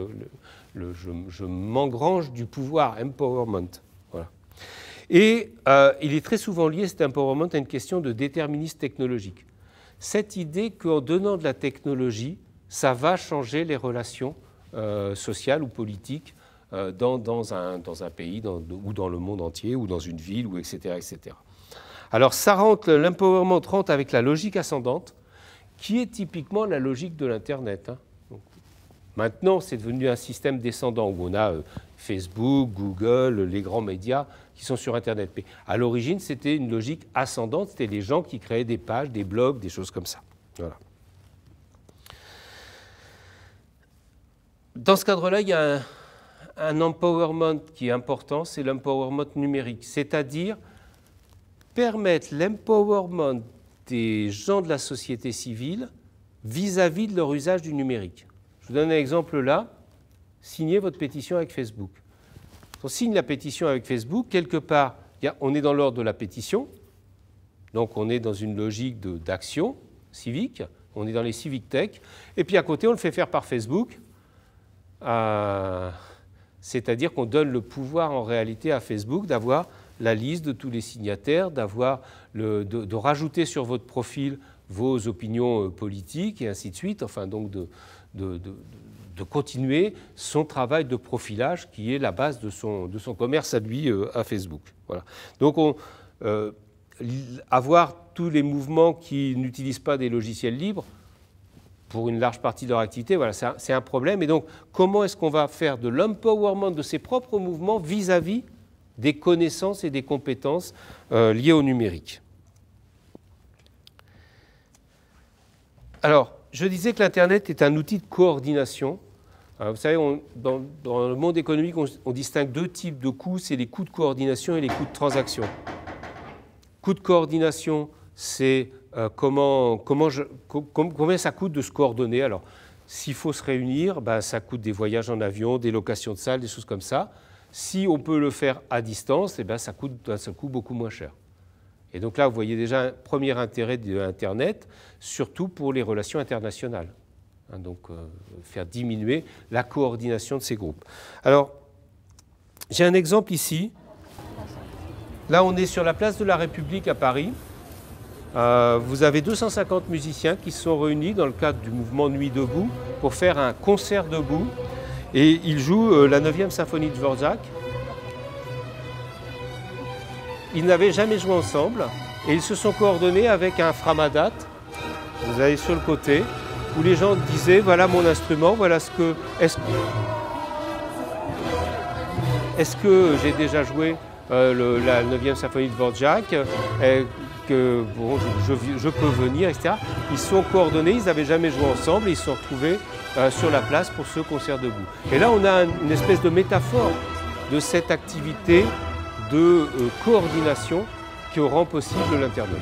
je, m'engrange du pouvoir, empowerment. Et euh, il est très souvent lié, cet empowerment, à une question de déterminisme technologique. Cette idée qu'en donnant de la technologie, ça va changer les relations euh, sociales ou politiques euh, dans, un, dans, un, pays ou dans le monde entier ou dans une ville, ou etc. etc. Alors ça rentre, l'empowerment rentre avec la logique ascendante, qui est typiquement la logique de l'Internet. Hein. Maintenant, c'est devenu un système descendant où on a euh, Facebook, Google, les grands médias qui sont sur Internet. Mais à l'origine, c'était une logique ascendante, c'était les gens qui créaient des pages, des blogs, des choses comme ça. Dans ce cadre-là, il y a un, un empowerment qui est important, c'est l'empowerment numérique, c'est-à-dire permettre l'empowerment des gens de la société civile vis-à-vis de leur usage du numérique. Je vous donne un exemple là. Signez votre pétition avec Facebook. On signe la pétition avec Facebook, quelque part, on est dans l'ordre de la pétition, donc on est dans une logique d'action civique, on est dans les civic tech, et puis à côté, on le fait faire par Facebook. Euh c'est-à-dire qu'on donne le pouvoir en réalité à Facebook d'avoir la liste de tous les signataires, de, rajouter sur votre profil vos opinions euh, politiques et ainsi de suite, enfin donc de, continuer son travail de profilage qui est la base de son, commerce à lui, euh, à Facebook. Donc euh, avoir tous les mouvements qui n'utilisent pas des logiciels libres, pour une large partie de leur activité. Voilà, c'est un, problème. Et donc, comment est-ce qu'on va faire de l'empowerment de ses propres mouvements vis-à-vis des connaissances et des compétences euh, liées au numérique Alors, je disais que l'Internet est un outil de coordination. Euh, vous savez, dans, le monde économique, on, on distingue deux types de coûts, c'est les coûts de coordination et les coûts de transaction. Coûts de coordination, c'est euh, comment, combien ça coûte de se coordonner. Alors, s'il faut se réunir, ben, ça coûte des voyages en avion, des locations de salles, des choses comme ça. Si on peut le faire à distance, eh ben, ça coûte d'un seul coup beaucoup moins cher. Et donc là, vous voyez déjà un premier intérêt de l'Internet, surtout pour les relations internationales. Hein, donc, euh, faire diminuer la coordination de ces groupes. Alors, j'ai un exemple ici. Là, on est sur la place de la République à Paris. Euh, vous avez 250 musiciens qui se sont réunis dans le cadre du mouvement Nuit debout pour faire un concert debout. Et ils jouent euh, la 9e symphonie de Dvorak. Ils n'avaient jamais joué ensemble et ils se sont coordonnés avec un framadat. Vous allez sur le côté où les gens disaient voilà mon instrument, voilà ce que est-ce que, j'ai déjà joué euh, la 9e symphonie de Dvorak que bon, je, peux venir, etc. Ils sont coordonnés, ils n'avaient jamais joué ensemble, ils se sont retrouvés euh, sur la place pour ce concert debout. Et là, on a une espèce de métaphore de cette activité de euh, coordination qui rend possible l'Internet.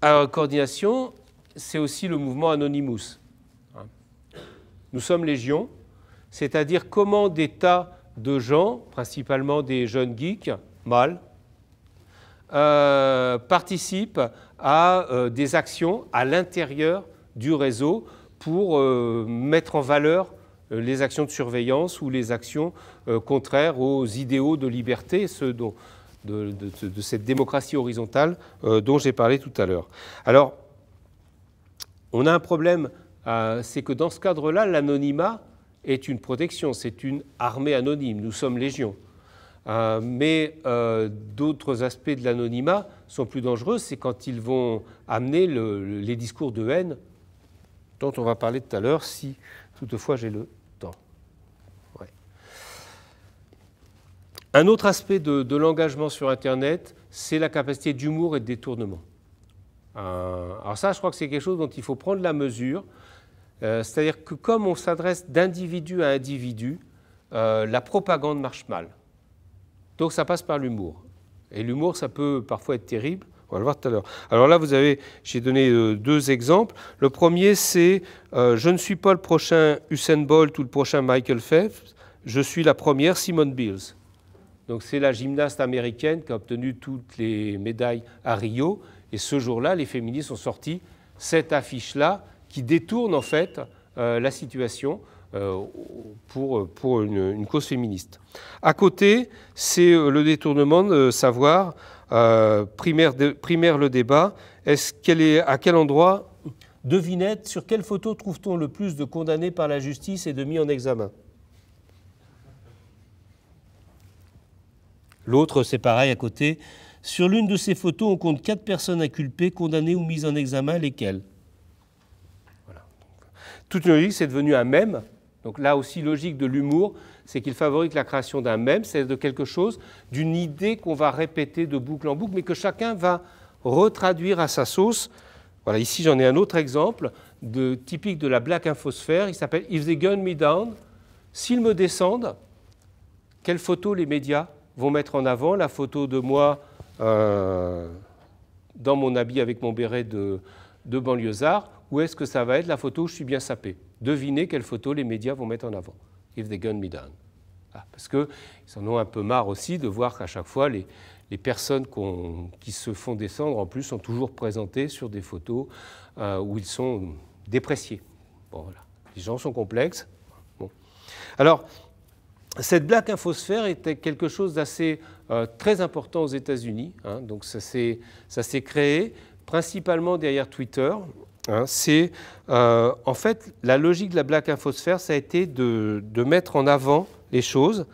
Alors, coordination, c'est aussi le mouvement Anonymous. Hein. Nous sommes légion, c'est-à-dire comment d'État de gens, principalement des jeunes geeks, mâles, euh, participent à euh, des actions à l'intérieur du réseau pour euh, mettre en valeur les actions de surveillance ou les actions contraires aux idéaux de liberté, ceux dont, de, cette démocratie horizontale dont j'ai parlé tout à l'heure. Alors, on a un problème, c'est que dans ce cadre-là, l'anonymat est une protection, c'est une armée anonyme, nous sommes légion. Euh, mais euh, d'autres aspects de l'anonymat sont plus dangereux, c'est quand ils vont amener les discours de haine dont on va parler tout à l'heure, si toutefois j'ai le temps. Un autre aspect de, l'engagement sur Internet, c'est la capacité d'humour et de détournement. Euh, alors ça, je crois que c'est quelque chose dont il faut prendre la mesure. Euh, c'est-à-dire que comme on s'adresse d'individu à individu, euh, la propagande marche mal. Donc ça passe par l'humour. Et l'humour, ça peut parfois être terrible. On va le voir tout à l'heure. Alors là, vous avez, j'ai donné euh, deux exemples. Le premier, c'est je ne suis pas le prochain Usain Bolt ou le prochain Michael Phelps. Je suis la première Simone Bills. Donc c'est la gymnaste américaine qui a obtenu toutes les médailles à Rio. Et ce jour-là, les féministes ont sorti cette affiche-là qui détourne en fait euh, la situation euh, pour, pour une, cause féministe. À côté, c'est euh, le détournement de savoir, primaire, le débat, est-ce qu'elle est à quel endroit Devinette, sur quelle photo trouve-t-on le plus de condamnés par la justice et de mis en examen L'autre, c'est pareil à côté. Sur l'une de ces photos, on compte quatre personnes inculpées, condamnées ou mises en examen, lesquelles toute une logique, c'est devenu un mème. Donc là aussi, logique de l'humour, c'est qu'il favorise la création d'un mème, c'est de quelque chose, d'une idée qu'on va répéter de boucle en boucle, mais que chacun va retraduire à sa sauce. Voilà, ici j'en ai un autre exemple typique de la black infosphère. Il s'appelle If they gun me down, s'ils me descendent, quelle photo les médias vont mettre en avant La photo de moi euh, dans mon habit avec mon béret de, de banlieusard où est-ce que ça va être la photo où je suis bien sapé Devinez quelle photo les médias vont mettre en avant. If they gun me down. Ah, parce qu'ils en ont un peu marre aussi de voir qu'à chaque fois, les, les personnes qui se font descendre, en plus, sont toujours présentées sur des photos euh, où ils sont dépréciés. Bon, voilà. Les gens sont complexes. Bon. Alors, cette black infosphère était quelque chose d'assez euh, très important aux États-Unis. Hein. donc, ça s'est créé principalement derrière Twitter, Hein. c'est euh, en fait la logique de la Black Infosphère, ça a été de, mettre en avant les choses.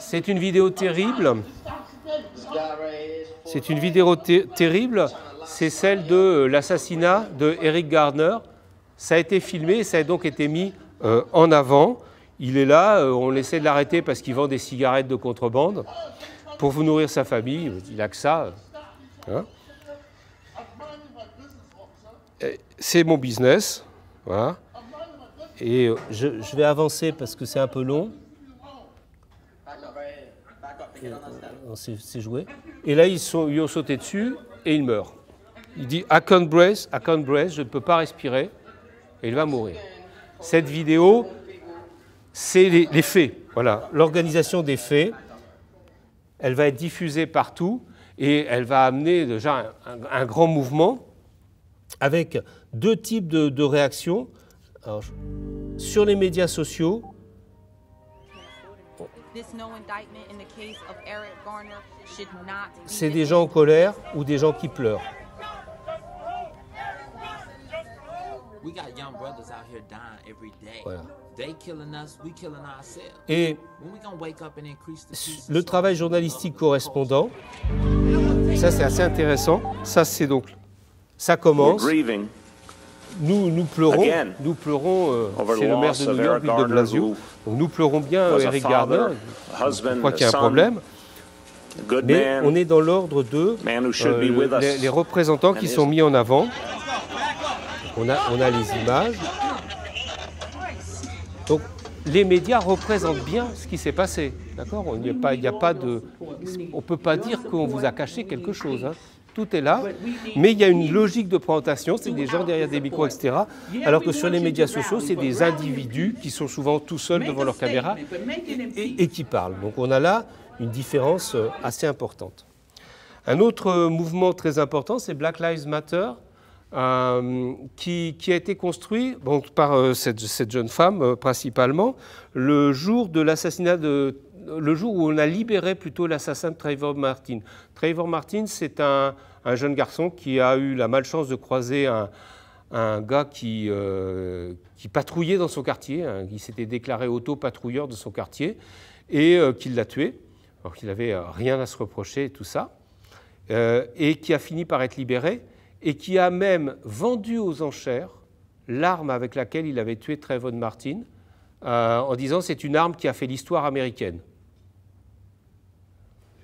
C'est une vidéo terrible. C'est une vidéo terrible. C'est celle de euh, l'assassinat de Eric Garner. Ça a été filmé ça a donc été mis euh, en avant. Il est là, on essaie de l'arrêter parce qu'il vend des cigarettes de contrebande pour vous nourrir sa famille. Il n'a que ça. Hein. c'est mon business. Voilà. Et euh, je, vais avancer parce que c'est un peu long. Euh, c'est joué. Et là, ils, ont sauté dessus et il meurt. Il dit I can't breathe, I can't breathe, je ne peux pas respirer. Et il va mourir. Cette vidéo, c'est les, faits. Voilà, l'organisation des faits, elle va être diffusée partout et elle va amener déjà un, un grand mouvement avec deux types de, réactions. sur les médias sociaux, c'est des gens en colère ou des gens qui pleurent. Voilà. Et le travail journalistique correspondant, ça c'est assez intéressant. Ça c'est donc ça commence. Nous, nous pleurons, nous pleurons, euh, c'est le maire de New York, Bill de Blasio. nous pleurons bien Eric Gardner, je crois qu'il y a un problème. Mais on est dans l'ordre de euh, les, représentants qui sont mis en avant. On a, on a les images. Donc les médias représentent bien ce qui s'est passé. D'accord On n'y a pas de, on peut pas dire qu'on vous a caché quelque chose. Hein tout est là, mais il y a une logique de présentation, c'est des gens derrière des micros, etc. Alors que sur les médias sociaux, c'est des individus qui sont souvent tout seuls devant leur caméra et, qui parlent. Donc on a là une différence euh, assez importante. Un autre euh, mouvement très important, c'est Black Lives Matter, euh, qui, a été construit par cette, jeune femme principalement le jour de l'assassinat de le jour où on a libéré plutôt l'assassin de Trayvon Martin. Trayvon Martin, c'est un, un jeune garçon qui a eu la malchance de croiser un, gars euh, qui, patrouillait dans son quartier, qui hein. s'était déclaré auto-patrouilleur de son quartier, et euh, qui l'a tué, alors qu'il n'avait euh, rien à se reprocher et tout ça, et qui a fini par être libéré, et qui a même vendu aux enchères l'arme avec laquelle il avait tué Trayvon Martin, en disant c'est une arme qui a fait l'histoire américaine.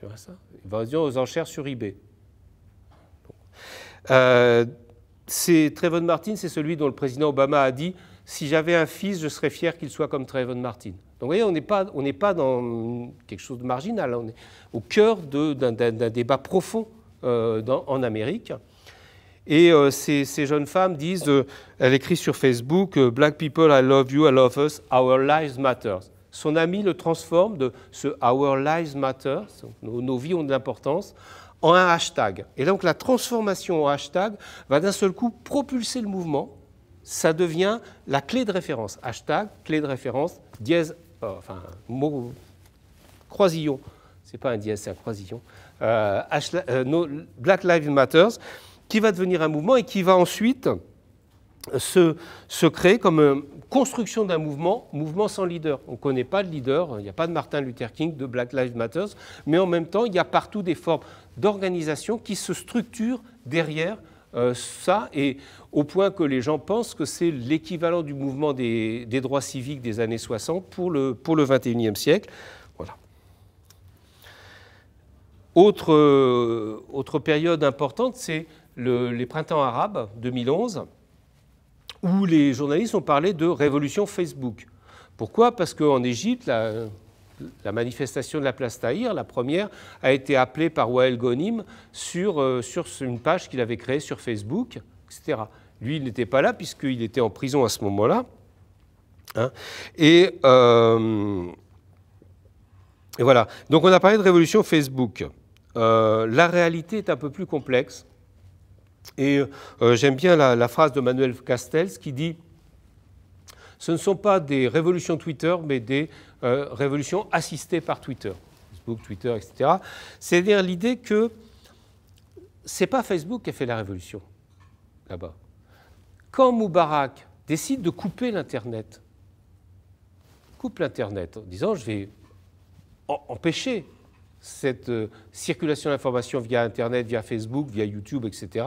vois ça Vendu aux enchères sur eBay. Euh, c'est Trayvon Martin, c'est celui dont le président Obama a dit si j'avais un fils, je serais fier qu'il soit comme Trayvon Martin. Donc vous voyez, on n'est pas, pas dans quelque chose de marginal, hein. on est au cœur d'un débat profond euh, en Amérique. Et euh, ces, jeunes femmes disent, elle écrit sur Facebook, Black people, I love you, I love us, our lives matter. Son ami le transforme de ce Our lives matter, nos vies ont de l'importance, en un hashtag. Et donc la transformation en hashtag va d'un seul coup propulser le mouvement. Ça devient la clé de référence. Hashtag, clé de référence, dièse, euh, enfin, mot, croisillon. C'est pas un dièse, c'est un croisillon. Euh, euh, Black Lives Matters, qui va devenir un mouvement et qui va ensuite se, crée comme euh, construction d'un mouvement, mouvement sans leader. On ne connaît pas de leader, il n'y a pas de Martin Luther King, de Black Lives Matter, mais en même temps, il y a partout des formes d'organisation qui se structurent derrière euh, ça, et au point que les gens pensent que c'est l'équivalent du mouvement des, droits civiques des années 60 pour le, pour 21e siècle. Euh, autre, période importante, c'est les printemps arabes 2011 où les journalistes ont parlé de révolution Facebook. Pourquoi Parce qu'en Égypte, la, manifestation de la place Tahir, la première, a été appelée par Wael Gonim sur, euh, sur une page qu'il avait créée sur Facebook, etc. Lui, il n'était pas là puisqu'il était en prison à ce moment-là. Hein. Euh, et, voilà. Donc on a parlé de révolution Facebook. Euh, la réalité est un peu plus complexe. Et euh, euh, j'aime bien la, phrase de Manuel Castells qui dit Ce ne sont pas des révolutions Twitter, mais des euh, révolutions assistées par Twitter, Facebook, Twitter, etc. C'est-à-dire l'idée que n'est pas Facebook qui a fait la révolution là-bas. Quand Moubarak décide de couper l'Internet, coupe l'Internet en disant je vais empêcher cette circulation d'informations via Internet, via Facebook, via YouTube, etc.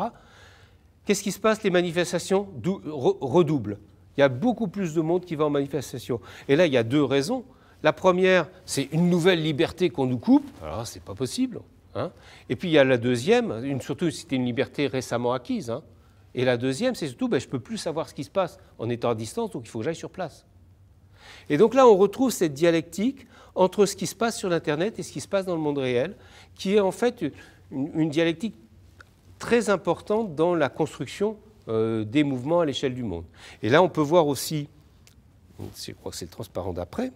Qu'est-ce qui se passe Les manifestations redoublent. Il y a beaucoup plus de monde qui va en manifestation. Et là, il y a deux raisons. La première, c'est une nouvelle liberté qu'on nous coupe. Alors, ce n'est pas possible. Hein. et puis, il y a la deuxième, surtout si c'était une liberté récemment acquise. Hein. Et la deuxième, c'est surtout, ben, je ne peux plus savoir ce qui se passe en étant à distance, donc il faut que j'aille sur place. Et donc là, on retrouve cette dialectique entre ce qui se passe sur l'Internet et ce qui se passe dans le monde réel, qui est en fait une dialectique très importante dans la construction euh, des mouvements à l'échelle du monde. Et là, on peut voir aussi, je crois que c'est le transparent d'après,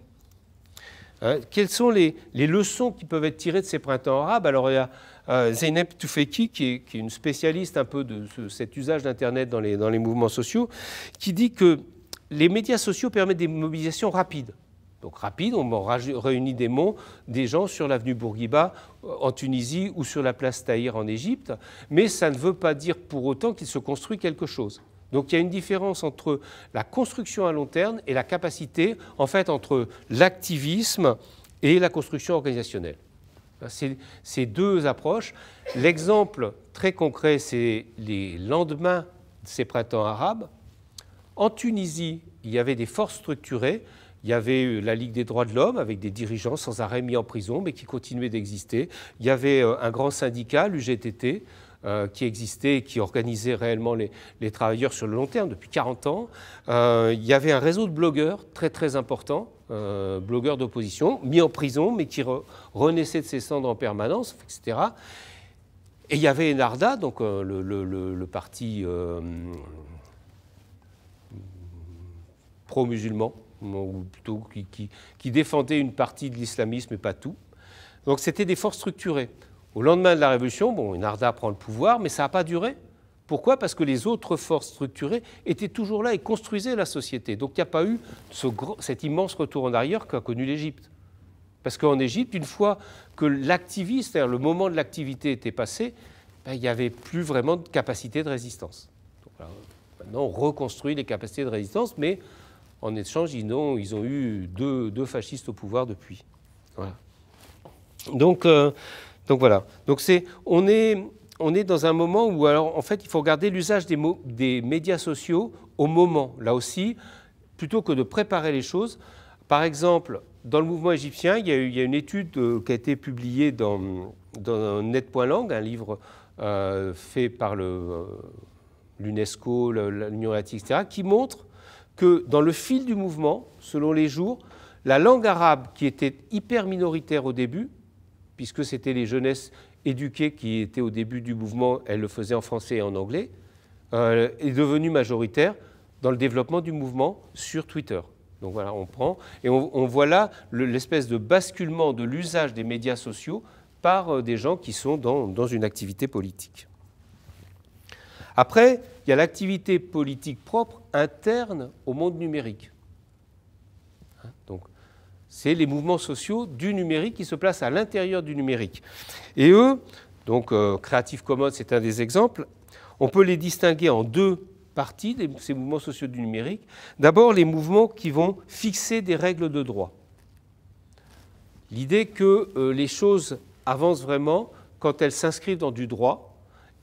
euh, quelles sont les, leçons qui peuvent être tirées de ces printemps arabes. Alors, il y a euh, Zeynep Toufeki, qui est, qui est, une spécialiste un peu de cet usage d'Internet dans les, dans les mouvements sociaux, qui dit que les médias sociaux permettent des mobilisations rapides donc rapide, on réunit des, des gens sur l'avenue Bourguiba euh, en Tunisie ou sur la place Tahir en Égypte, mais ça ne veut pas dire pour autant qu'il se construit quelque chose. Donc il y a une différence entre la construction à long terme et la capacité, en fait, entre l'activisme et la construction organisationnelle. Ces deux approches. L'exemple très concret, c'est les lendemains de ces printemps arabes. En Tunisie, il y avait des forces structurées il y avait euh, la Ligue des droits de l'homme avec des dirigeants sans arrêt mis en prison mais qui continuaient d'exister. Il y avait euh, un grand syndicat, l'UGTT, euh, qui existait et qui organisait réellement les, travailleurs sur le long terme depuis 40 ans. il y avait un réseau de blogueurs très très important, blogueurs d'opposition, mis en prison mais qui renaissaient de ses cendres en permanence, etc. Et il y avait Enarda, donc le, parti pro-musulman, ou plutôt qui, qui, défendaient une partie de l'islamisme et pas tout. Donc c'était des forces structurées. Au lendemain de la Révolution, bon, Narda prend le pouvoir, mais ça n'a pas duré. Pourquoi Parce que les autres forces structurées étaient toujours là et construisaient la société. Donc il n'y a pas eu ce gros, cet immense retour en arrière qu'a connu l'Égypte. Parce qu'en Égypte, une fois que l'activiste, c'est-à-dire le moment de l'activité était passé, ben, il n'y avait plus vraiment de capacité de résistance. Donc, maintenant, on reconstruit les capacités de résistance, mais en échange, ils ont, ils ont eu deux, fascistes au pouvoir depuis. Donc, euh, donc voilà. Donc c'est, on est, on est dans un moment où alors en fait il faut regarder l'usage des, des médias sociaux au moment. Là aussi, plutôt que de préparer les choses. Par exemple, dans le mouvement égyptien, il y a, eu, une étude euh, qui a été publiée dans, dans Net.lang, un livre euh, fait par l'UNESCO, l'Union Atlantique, etc., qui montre que dans le fil du mouvement, selon les jours, la langue arabe qui était hyper minoritaire au début, puisque c'était les jeunesses éduquées qui étaient au début du mouvement, elles le faisaient en français et en anglais, euh, est devenue majoritaire dans le développement du mouvement sur Twitter. Donc voilà, on prend et on, voit là l'espèce de basculement de l'usage des médias sociaux par euh, des gens qui sont dans une activité politique. Après, il y a l'activité politique propre interne au monde numérique. Hein, donc, c'est les mouvements sociaux du numérique qui se placent à l'intérieur du numérique. Et eux, donc euh, Creative Commons, c'est un des exemples, on peut les distinguer en deux parties, ces mouvements sociaux du numérique. D'abord, les mouvements qui vont fixer des règles de droit. L'idée que euh, les choses avancent vraiment quand elles s'inscrivent dans du droit,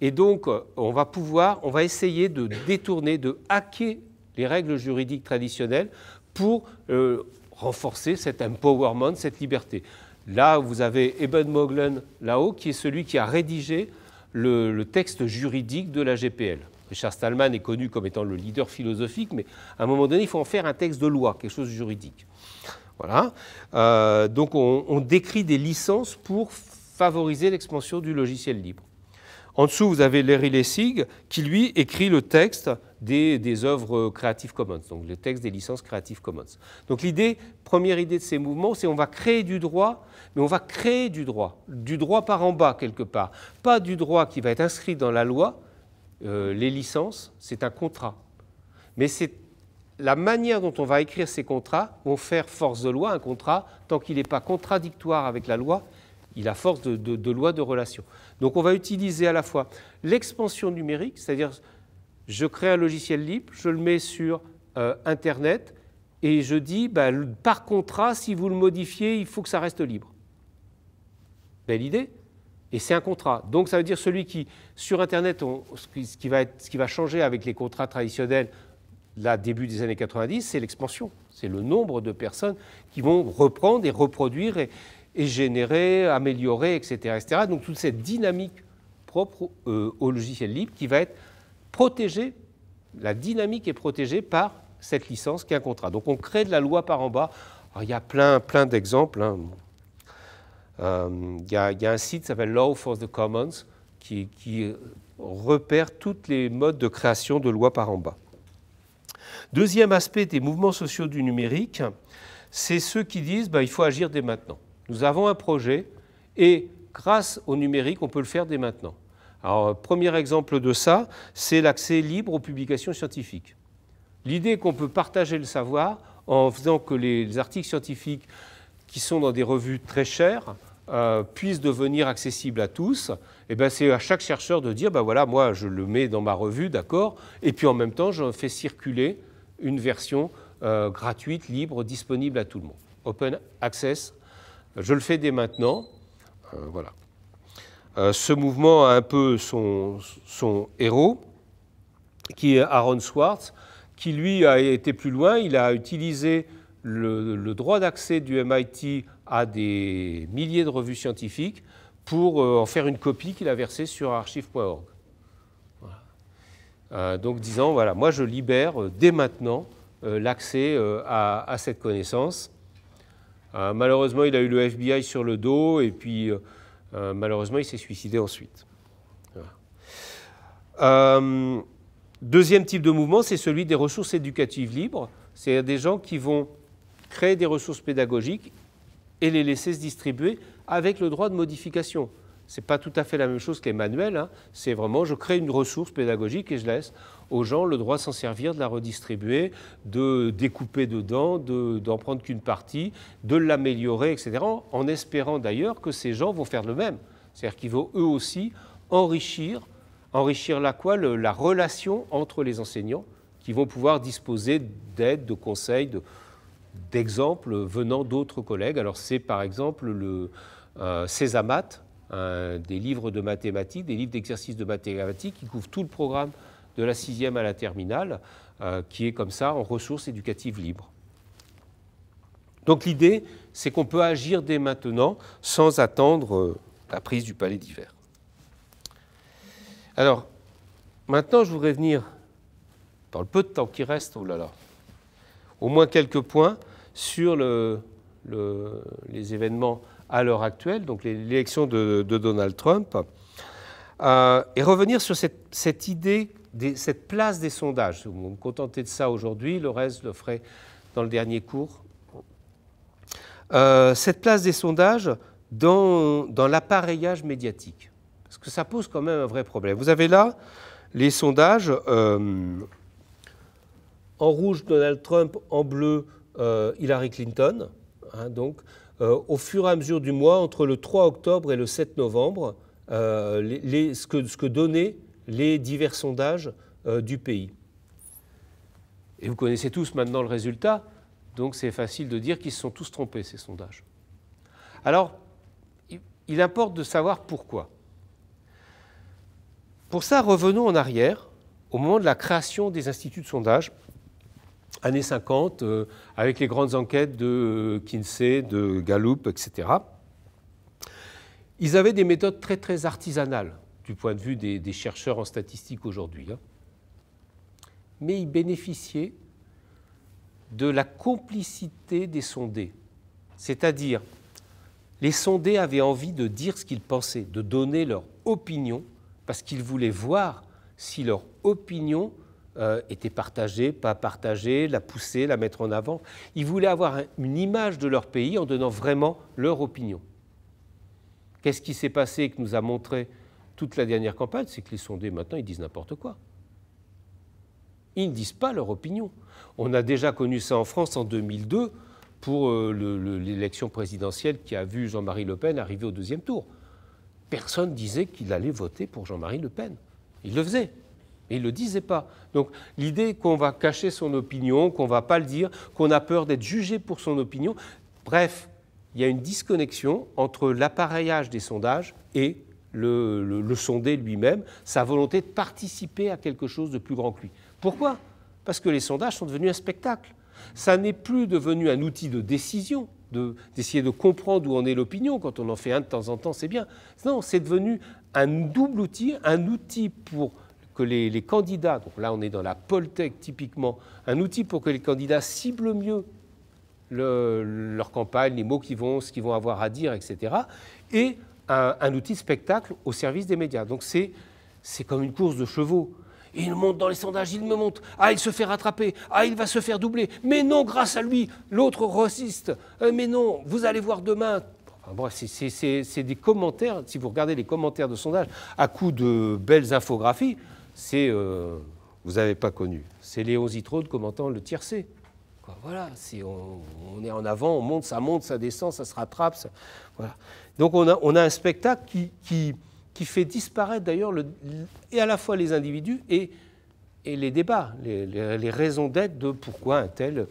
et donc, euh, on va pouvoir, on va essayer de détourner, de hacker les règles juridiques traditionnelles pour euh, renforcer cet empowerment, cette liberté. Là, vous avez Eben Moglen, là-haut, qui est celui qui a rédigé le, texte juridique de la GPL. Richard Stallman est connu comme étant le leader philosophique, mais à un moment donné, il faut en faire un texte de loi, quelque chose de juridique. Voilà. Euh, donc on, décrit des licences pour favoriser l'expansion du logiciel libre. En dessous, vous avez Larry Lessig, qui lui écrit le texte des, œuvres euh, Creative Commons, donc le texte des licences Creative Commons. Donc l'idée, première idée de ces mouvements, c'est on va créer du droit, mais on va créer du droit, du droit par en bas quelque part, pas du droit qui va être inscrit dans la loi. Euh, les licences, c'est un contrat, mais c'est la manière dont on va écrire ces contrats vont faire force de loi un contrat tant qu'il n'est pas contradictoire avec la loi, il a force de, loi de relation. Donc on va utiliser à la fois l'expansion numérique, c'est-à-dire je crée un logiciel libre, je le mets sur euh, Internet et je dis bah, par contrat, si vous le modifiez, il faut que ça reste libre. Belle idée et c'est un contrat. Donc ça veut dire celui qui, sur Internet, ce, qui, va changer avec les contrats traditionnels, là, début des années 90, c'est l'expansion. C'est le nombre de personnes qui vont reprendre et reproduire et générer, améliorer, etc., Donc toute cette dynamique propre euh, au logiciel libre qui va être protégée, la dynamique est protégée par cette licence qui est un contrat. Donc on crée de la loi par en bas. il y a plein, plein d'exemples. Hein. Euh, il, y a, un site qui s'appelle Law for the Commons qui, repère tous les modes de création de loi par en bas. Deuxième aspect des mouvements sociaux du numérique, c'est ceux qui disent qu'il bah, il faut agir dès maintenant. Nous avons un projet et grâce au numérique, on peut le faire dès maintenant. Alors, euh, premier exemple de ça, c'est l'accès libre aux publications scientifiques. L'idée qu'on peut partager le savoir en faisant que les articles scientifiques qui sont dans des revues très chères euh, puissent devenir accessibles à tous, et eh ben c'est à chaque chercheur de dire, ben voilà, moi je le mets dans ma revue, d'accord, et puis en même temps, je fais circuler une version euh, gratuite, libre, disponible à tout le monde. Open access je le fais dès maintenant. Euh, voilà. Euh, ce mouvement a un peu son, héros, qui est Aaron Swartz, qui lui a été plus loin. Il a utilisé le, droit d'accès du MIT à des milliers de revues scientifiques pour euh, en faire une copie qu'il a versée sur archive.org. donc disant, voilà, moi je libère dès maintenant l'accès à cette connaissance. Euh, malheureusement, il a eu le FBI sur le dos et puis euh, euh, malheureusement, il s'est suicidé ensuite. deuxième type de mouvement, c'est celui des ressources éducatives libres. C'est des gens qui vont créer des ressources pédagogiques et les laisser se distribuer avec le droit de modification. Ce n'est pas tout à fait la même chose que hein. c'est vraiment je crée une ressource pédagogique et je laisse aux gens le droit de s'en servir, de la redistribuer, de découper dedans, d'en prendre qu'une partie, de l'améliorer, etc. En espérant d'ailleurs que ces gens vont faire le même. C'est-à-dire qu'ils vont eux aussi enrichir, enrichir la quoi La relation entre les enseignants qui vont pouvoir disposer d'aides, de conseils, d'exemples venant d'autres collègues. Alors c'est par exemple le euh, des livres de mathématiques, des livres d'exercices de mathématiques qui couvrent tout le programme de la sixième à la terminale, euh, qui est comme ça en ressources éducatives libres. Donc l'idée, c'est qu'on peut agir dès maintenant sans attendre euh, la prise du palais d'hiver. Alors, maintenant, je voudrais venir, dans le peu de temps qui reste, oh là là, au moins quelques points sur les événements à l'heure actuelle, donc l'élection de, Donald Trump. Euh, et revenir sur cette, cette idée, cette place des sondages. Vous me contentez de ça aujourd'hui, le reste le ferai dans le dernier cours. Euh, cette place des sondages dans, l'appareillage médiatique. Parce que ça pose quand même un vrai problème. Vous avez là les sondages, euh, en rouge Donald Trump, en bleu Hillary Clinton. Hein, donc, au fur et à mesure du mois, entre le 3 octobre et le 7 novembre, euh, ce, que, ce donnaient les divers sondages euh, du pays. Et vous connaissez tous maintenant le résultat, donc c'est facile de dire qu'ils se sont tous trompés, ces sondages. Alors, il importe de savoir pourquoi. Pour ça, revenons en arrière, au moment de la création des instituts de sondage, années 50, euh, avec les grandes enquêtes de Kinsey, de Gallup, etc. Ils avaient des méthodes très très artisanales du point de vue des, chercheurs en statistique aujourd'hui. Hein. Mais ils bénéficiaient de la complicité des sondés. C'est-à-dire, les sondés avaient envie de dire ce qu'ils pensaient, de donner leur opinion, parce qu'ils voulaient voir si leur opinion euh, était partagée, pas partagée, la pousser, la mettre en avant. Ils voulaient avoir une image de leur pays en donnant vraiment leur opinion. Qu'est-ce qui s'est passé et que nous a montré toute la dernière campagne C'est que les sondés, maintenant, ils disent n'importe quoi. Ils ne disent pas leur opinion. On a déjà connu ça en France en 2002 pour euh, l'élection présidentielle qui a vu Jean-Marie Le Pen arriver au deuxième tour. Personne disait qu'il allait voter pour Jean-Marie Le Pen. Il le faisait, mais il ne le disait pas. Donc l'idée qu'on va cacher son opinion, qu'on ne va pas le dire, qu'on a peur d'être jugé pour son opinion, bref, il y a une disconnexion entre l'appareillage des sondages et le, le, sondé lui-même, sa volonté de participer à quelque chose de plus grand que lui. Pourquoi Parce que les sondages sont devenus un spectacle. Ça n'est plus devenu un outil de décision, d'essayer de, comprendre où en est l'opinion. Quand on en fait un de temps en temps, c'est bien. Non, c'est devenu un double outil, un outil pour que les, candidats, donc là on est dans la tech typiquement, un outil pour que les candidats ciblent mieux le, leur campagne, les mots qu'ils vont, ce qu'ils vont avoir à dire, etc. Et un, outil de spectacle au service des médias. Donc c'est comme une course de chevaux. il monte dans les sondages, il me monte. Ah, il se fait rattraper. Ah, il va se faire doubler. Mais non, grâce à lui, l'autre rossiste, euh, mais non, vous allez voir demain. Enfin, c'est des commentaires. Si vous regardez les commentaires de sondage, à coup de belles infographies, c'est. Euh, vous n'avez pas connu. C'est Léon Zitrode commentant le tiercé. Voilà, si on, est en avant, on monte, ça monte, ça descend, ça se rattrape. Donc on a, un spectacle qui, fait disparaître d'ailleurs et à la fois les individus et, les débats, les, raisons d'être de pourquoi un tel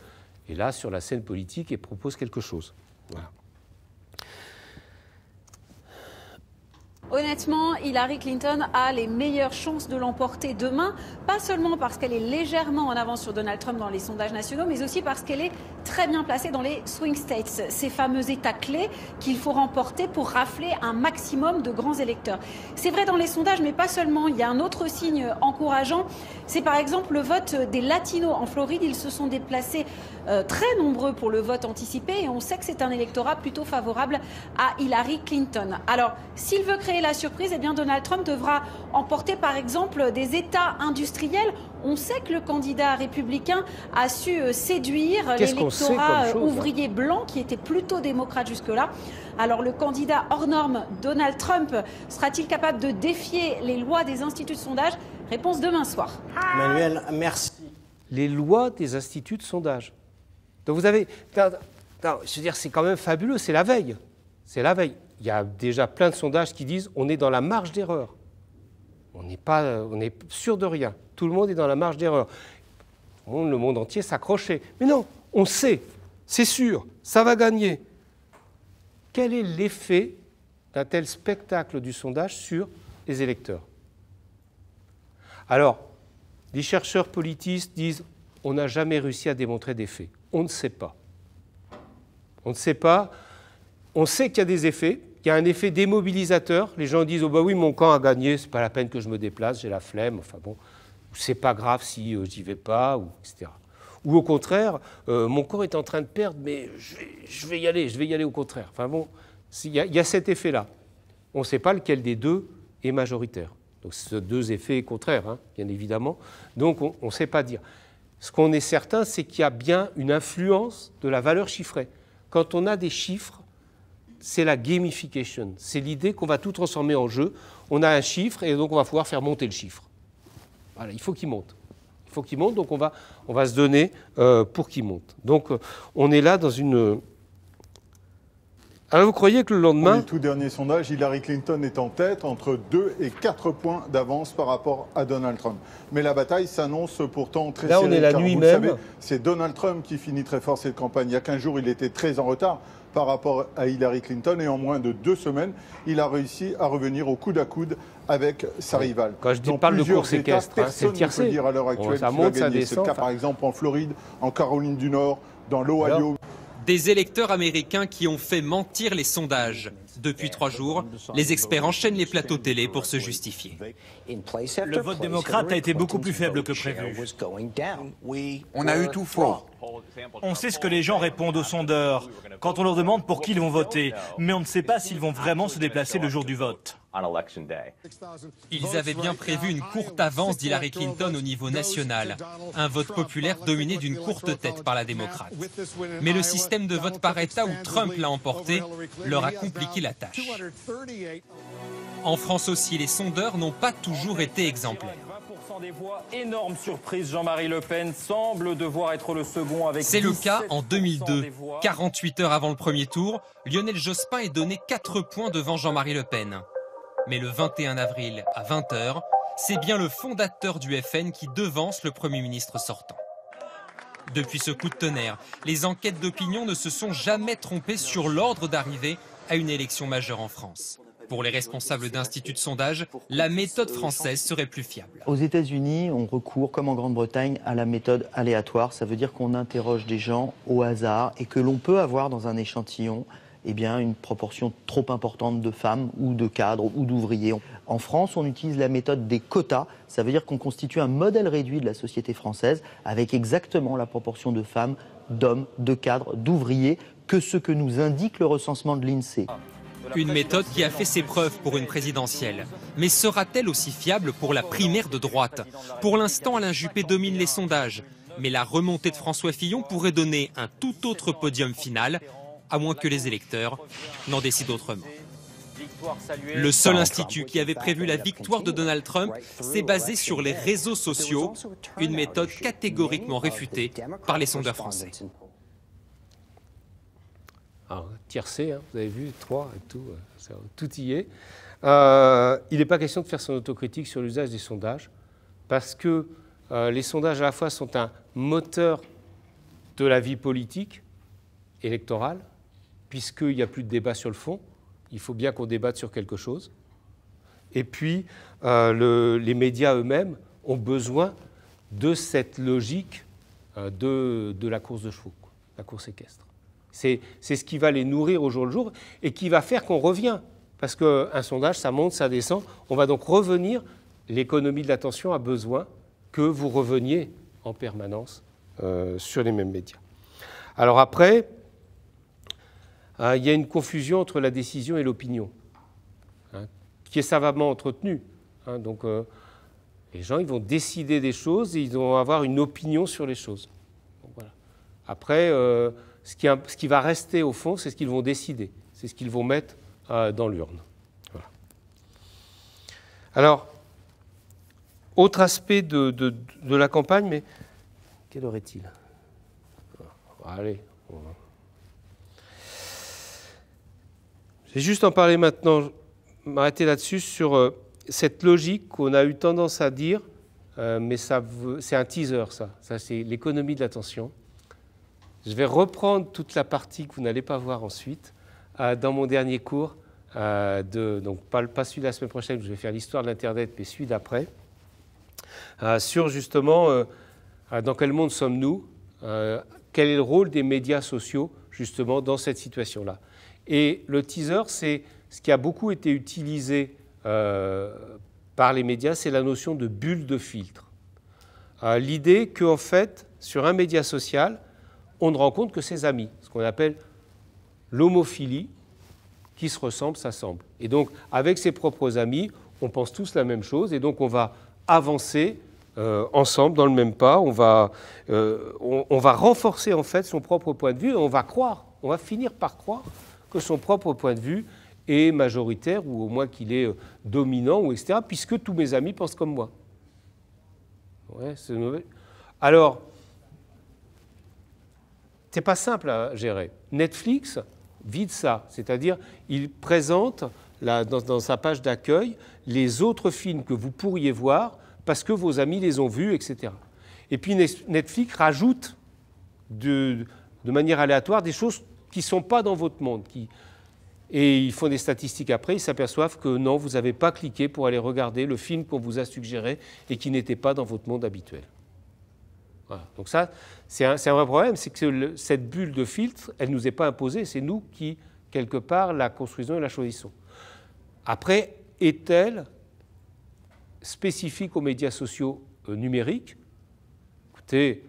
est là sur la scène politique et propose quelque chose. Honnêtement, Hillary Clinton a les meilleures chances de l'emporter demain, pas seulement parce qu'elle est légèrement en avance sur Donald Trump dans les sondages nationaux, mais aussi parce qu'elle est très bien placée dans les swing states, ces fameux États clés qu'il faut remporter pour rafler un maximum de grands électeurs. C'est vrai dans les sondages, mais pas seulement. Il y a un autre signe encourageant, c'est par exemple le vote des Latinos en Floride. Ils se sont déplacés euh, très nombreux pour le vote anticipé et on sait que c'est un électorat plutôt favorable à Hillary Clinton. Alors, s'il veut créer la surprise, eh bien Donald Trump devra emporter par exemple des États industriels. On sait que le candidat républicain a su euh, séduire l'électorat euh, hein ouvrier blanc qui était plutôt démocrate jusque-là. Alors le candidat hors norme Donald Trump sera-t-il capable de défier les lois des instituts de sondage Réponse demain soir. Manuel, merci. Les lois des instituts de sondage. Donc vous avez. je veux dire, c'est quand même fabuleux, c'est la veille. C'est la veille. Il y a déjà plein de sondages qui disent on est dans la marge d'erreur. On n'est pas, euh, on est sûr de rien. Tout le monde est dans la marge d'erreur. Le monde, entier s'accrochait. Mais non, on sait, c'est sûr, ça va gagner. Quel est l'effet d'un tel spectacle du sondage sur les électeurs Alors, les chercheurs politistes disent on n'a jamais réussi à démontrer des faits. On ne sait pas. On ne sait pas. On sait qu'il y a des effets. Il y a un effet démobilisateur. Les gens disent Oh, bah oui, mon camp a gagné, c'est pas la peine que je me déplace, j'ai la flemme. Enfin bon, c'est pas grave si je euh, j'y vais pas, ou, etc. Ou au contraire, euh, mon corps est en train de perdre, mais je, vais y aller, je vais y aller au contraire. Enfin bon, il y, a, cet effet-là. On ne sait pas lequel des deux est majoritaire. Donc, ce deux effets contraires, hein, bien évidemment. Donc, on ne sait pas dire. Ce qu'on est certain, c'est qu'il y a bien une influence de la valeur chiffrée. Quand on a des chiffres, c'est la gamification. C'est l'idée qu'on va tout transformer en jeu. On a un chiffre et donc on va pouvoir faire monter le chiffre. Voilà, il faut qu'il monte. Il faut qu'il monte, donc on va, on va se donner euh, pour qu'il monte. Donc euh, on est là dans une alors vous croyez que le lendemain... Dans les tout dernier sondage, Hillary Clinton est en tête, entre 2 et 4 points d'avance par rapport à Donald Trump. Mais la bataille s'annonce pourtant très serrée. Là, on est la nuit même. C'est Donald Trump qui finit très fort cette campagne. Il y a 15 jours, il était très en retard par rapport à Hillary Clinton et en moins de deux semaines, il a réussi à revenir au coude à coude avec sa rivale. Quand je dis parle de course équestre, hein, c'est tiercé. Peut dire à l'heure actuelle ça monte, C'est le cas par exemple en Floride, en Caroline du Nord, dans l'Ohio, des électeurs américains qui ont fait mentir les sondages. Depuis trois jours, les experts enchaînent les plateaux télé pour se justifier. Le vote démocrate a été beaucoup plus faible que prévu. On a eu tout faux. On sait ce que les gens répondent aux sondeurs quand on leur demande pour qui ils vont voter, mais on ne sait pas s'ils vont vraiment se déplacer le jour du vote. Ils avaient bien prévu une courte avance d'Hillary Clinton au niveau national, un vote populaire dominé d'une courte tête par la démocrate. Mais le système de vote par État où Trump l'a emporté leur a compliqué la tâche. En France aussi, les sondeurs n'ont pas toujours été exemplaires surprise, Jean-Marie Le Pen semble devoir être le second C'est le cas en 2002. 48 heures avant le premier tour, Lionel Jospin est donné 4 points devant Jean-Marie Le Pen. Mais le 21 avril à 20h, c'est bien le fondateur du FN qui devance le Premier ministre sortant. Depuis ce coup de tonnerre, les enquêtes d'opinion ne se sont jamais trompées sur l'ordre d'arrivée à une élection majeure en France. Pour les responsables d'instituts de sondage, la méthode française serait plus fiable. Aux États-Unis, on recourt, comme en Grande-Bretagne, à la méthode aléatoire. Ça veut dire qu'on interroge des gens au hasard et que l'on peut avoir dans un échantillon eh bien, une proportion trop importante de femmes ou de cadres ou d'ouvriers. En France, on utilise la méthode des quotas. Ça veut dire qu'on constitue un modèle réduit de la société française avec exactement la proportion de femmes, d'hommes, de cadres, d'ouvriers que ce que nous indique le recensement de l'INSEE. Une méthode qui a fait ses preuves pour une présidentielle. Mais sera-t-elle aussi fiable pour la primaire de droite Pour l'instant, Alain Juppé domine les sondages. Mais la remontée de François Fillon pourrait donner un tout autre podium final, à moins que les électeurs n'en décident autrement. Le seul institut qui avait prévu la victoire de Donald Trump s'est basé sur les réseaux sociaux, une méthode catégoriquement réfutée par les sondeurs français. Alors, tiercé, hein, vous avez vu, trois et tout, euh, tout y est. Euh, il n'est pas question de faire son autocritique sur l'usage des sondages, parce que euh, les sondages à la fois sont un moteur de la vie politique, électorale, puisqu'il n'y a plus de débat sur le fond, il faut bien qu'on débatte sur quelque chose. Et puis, les médias eux-mêmes ont besoin de cette logique de, de la course de chevaux, la course équestre. C'est ce qui va les nourrir au jour le jour et qui va faire qu'on revient. Parce qu'un sondage, ça monte, ça descend. On va donc revenir. L'économie de l'attention a besoin que vous reveniez en permanence euh, sur les mêmes médias. Alors après, euh, il y a une confusion entre la décision et l'opinion, hein, qui est savamment entretenue. Hein. donc euh, les gens, ils vont décider des choses et ils vont avoir une opinion sur les choses. Après, ce qui, va rester au fond, c'est ce qu'ils vont décider, c'est ce qu'ils vont mettre euh, dans l'urne. Alors, autre aspect de, la campagne, mais quelle aurait est-il Allez, on Je vais juste en parler maintenant, m'arrêter là-dessus sur euh, cette logique qu'on a eu tendance à dire, euh, mais c'est un teaser, ça. Ça, c'est l'économie de l'attention. Je vais reprendre toute la partie que vous n'allez pas voir ensuite euh, dans mon dernier cours, euh, de, donc pas, pas celui de la semaine prochaine, je vais faire l'histoire de l'Internet, mais celui d'après, euh, sur justement dans quel monde sommes-nous, quel est le rôle des médias sociaux justement dans cette situation-là. Et le teaser, c'est ce qui a beaucoup été utilisé par les médias, c'est la notion de bulle de filtre. L'idée qu'en fait, sur un média social, on ne rencontre que ses amis, ce qu'on appelle l'homophilie, qui se ressemble, s'assemble. Et donc, avec ses propres amis, on pense tous la même chose, et donc on va avancer euh, ensemble dans le même pas, on va, euh, on, va renforcer en fait son propre point de vue, et on va croire, on va finir par croire que son propre point de vue est majoritaire, ou au moins qu'il est euh, dominant, ou etc., puisque tous mes amis pensent comme moi. Ouais, c'est Alors, n'est pas simple à gérer. Netflix vide ça, c'est-à-dire il présente dans, sa page d'accueil les autres films que vous pourriez voir parce que vos amis les ont vus, etc. Et puis Netflix rajoute de, manière aléatoire des choses qui ne sont pas dans votre monde. Et ils font des statistiques après, ils s'aperçoivent que non, vous n'avez pas cliqué pour aller regarder le film qu'on vous a suggéré et qui n'était pas dans votre monde habituel. Donc ça, c'est un, vrai problème, c'est que cette bulle de filtre, elle ne nous est pas imposée, c'est nous qui, quelque part, la construisons et la choisissons. Après, est-elle spécifique aux médias sociaux euh, numériques Écoutez,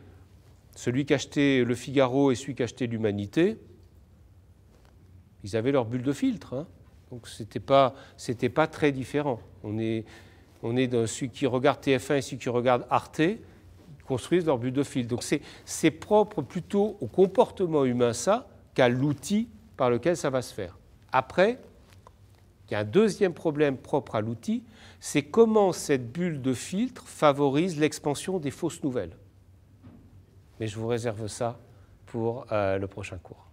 celui qui achetait Le Figaro et celui qui achetait l'Humanité, ils avaient leur bulle de filtre. Hein. Donc ce n'était pas, pas très différent. On est, on est celui qui regarde TF1 et celui qui regarde Arte construisent leur bulle de filtre. Donc c'est propre plutôt au comportement humain, ça, qu'à l'outil par lequel ça va se faire. Après, il y a un deuxième problème propre à l'outil, c'est comment cette bulle de filtre favorise l'expansion des fausses nouvelles. Mais je vous réserve ça pour euh, le prochain cours.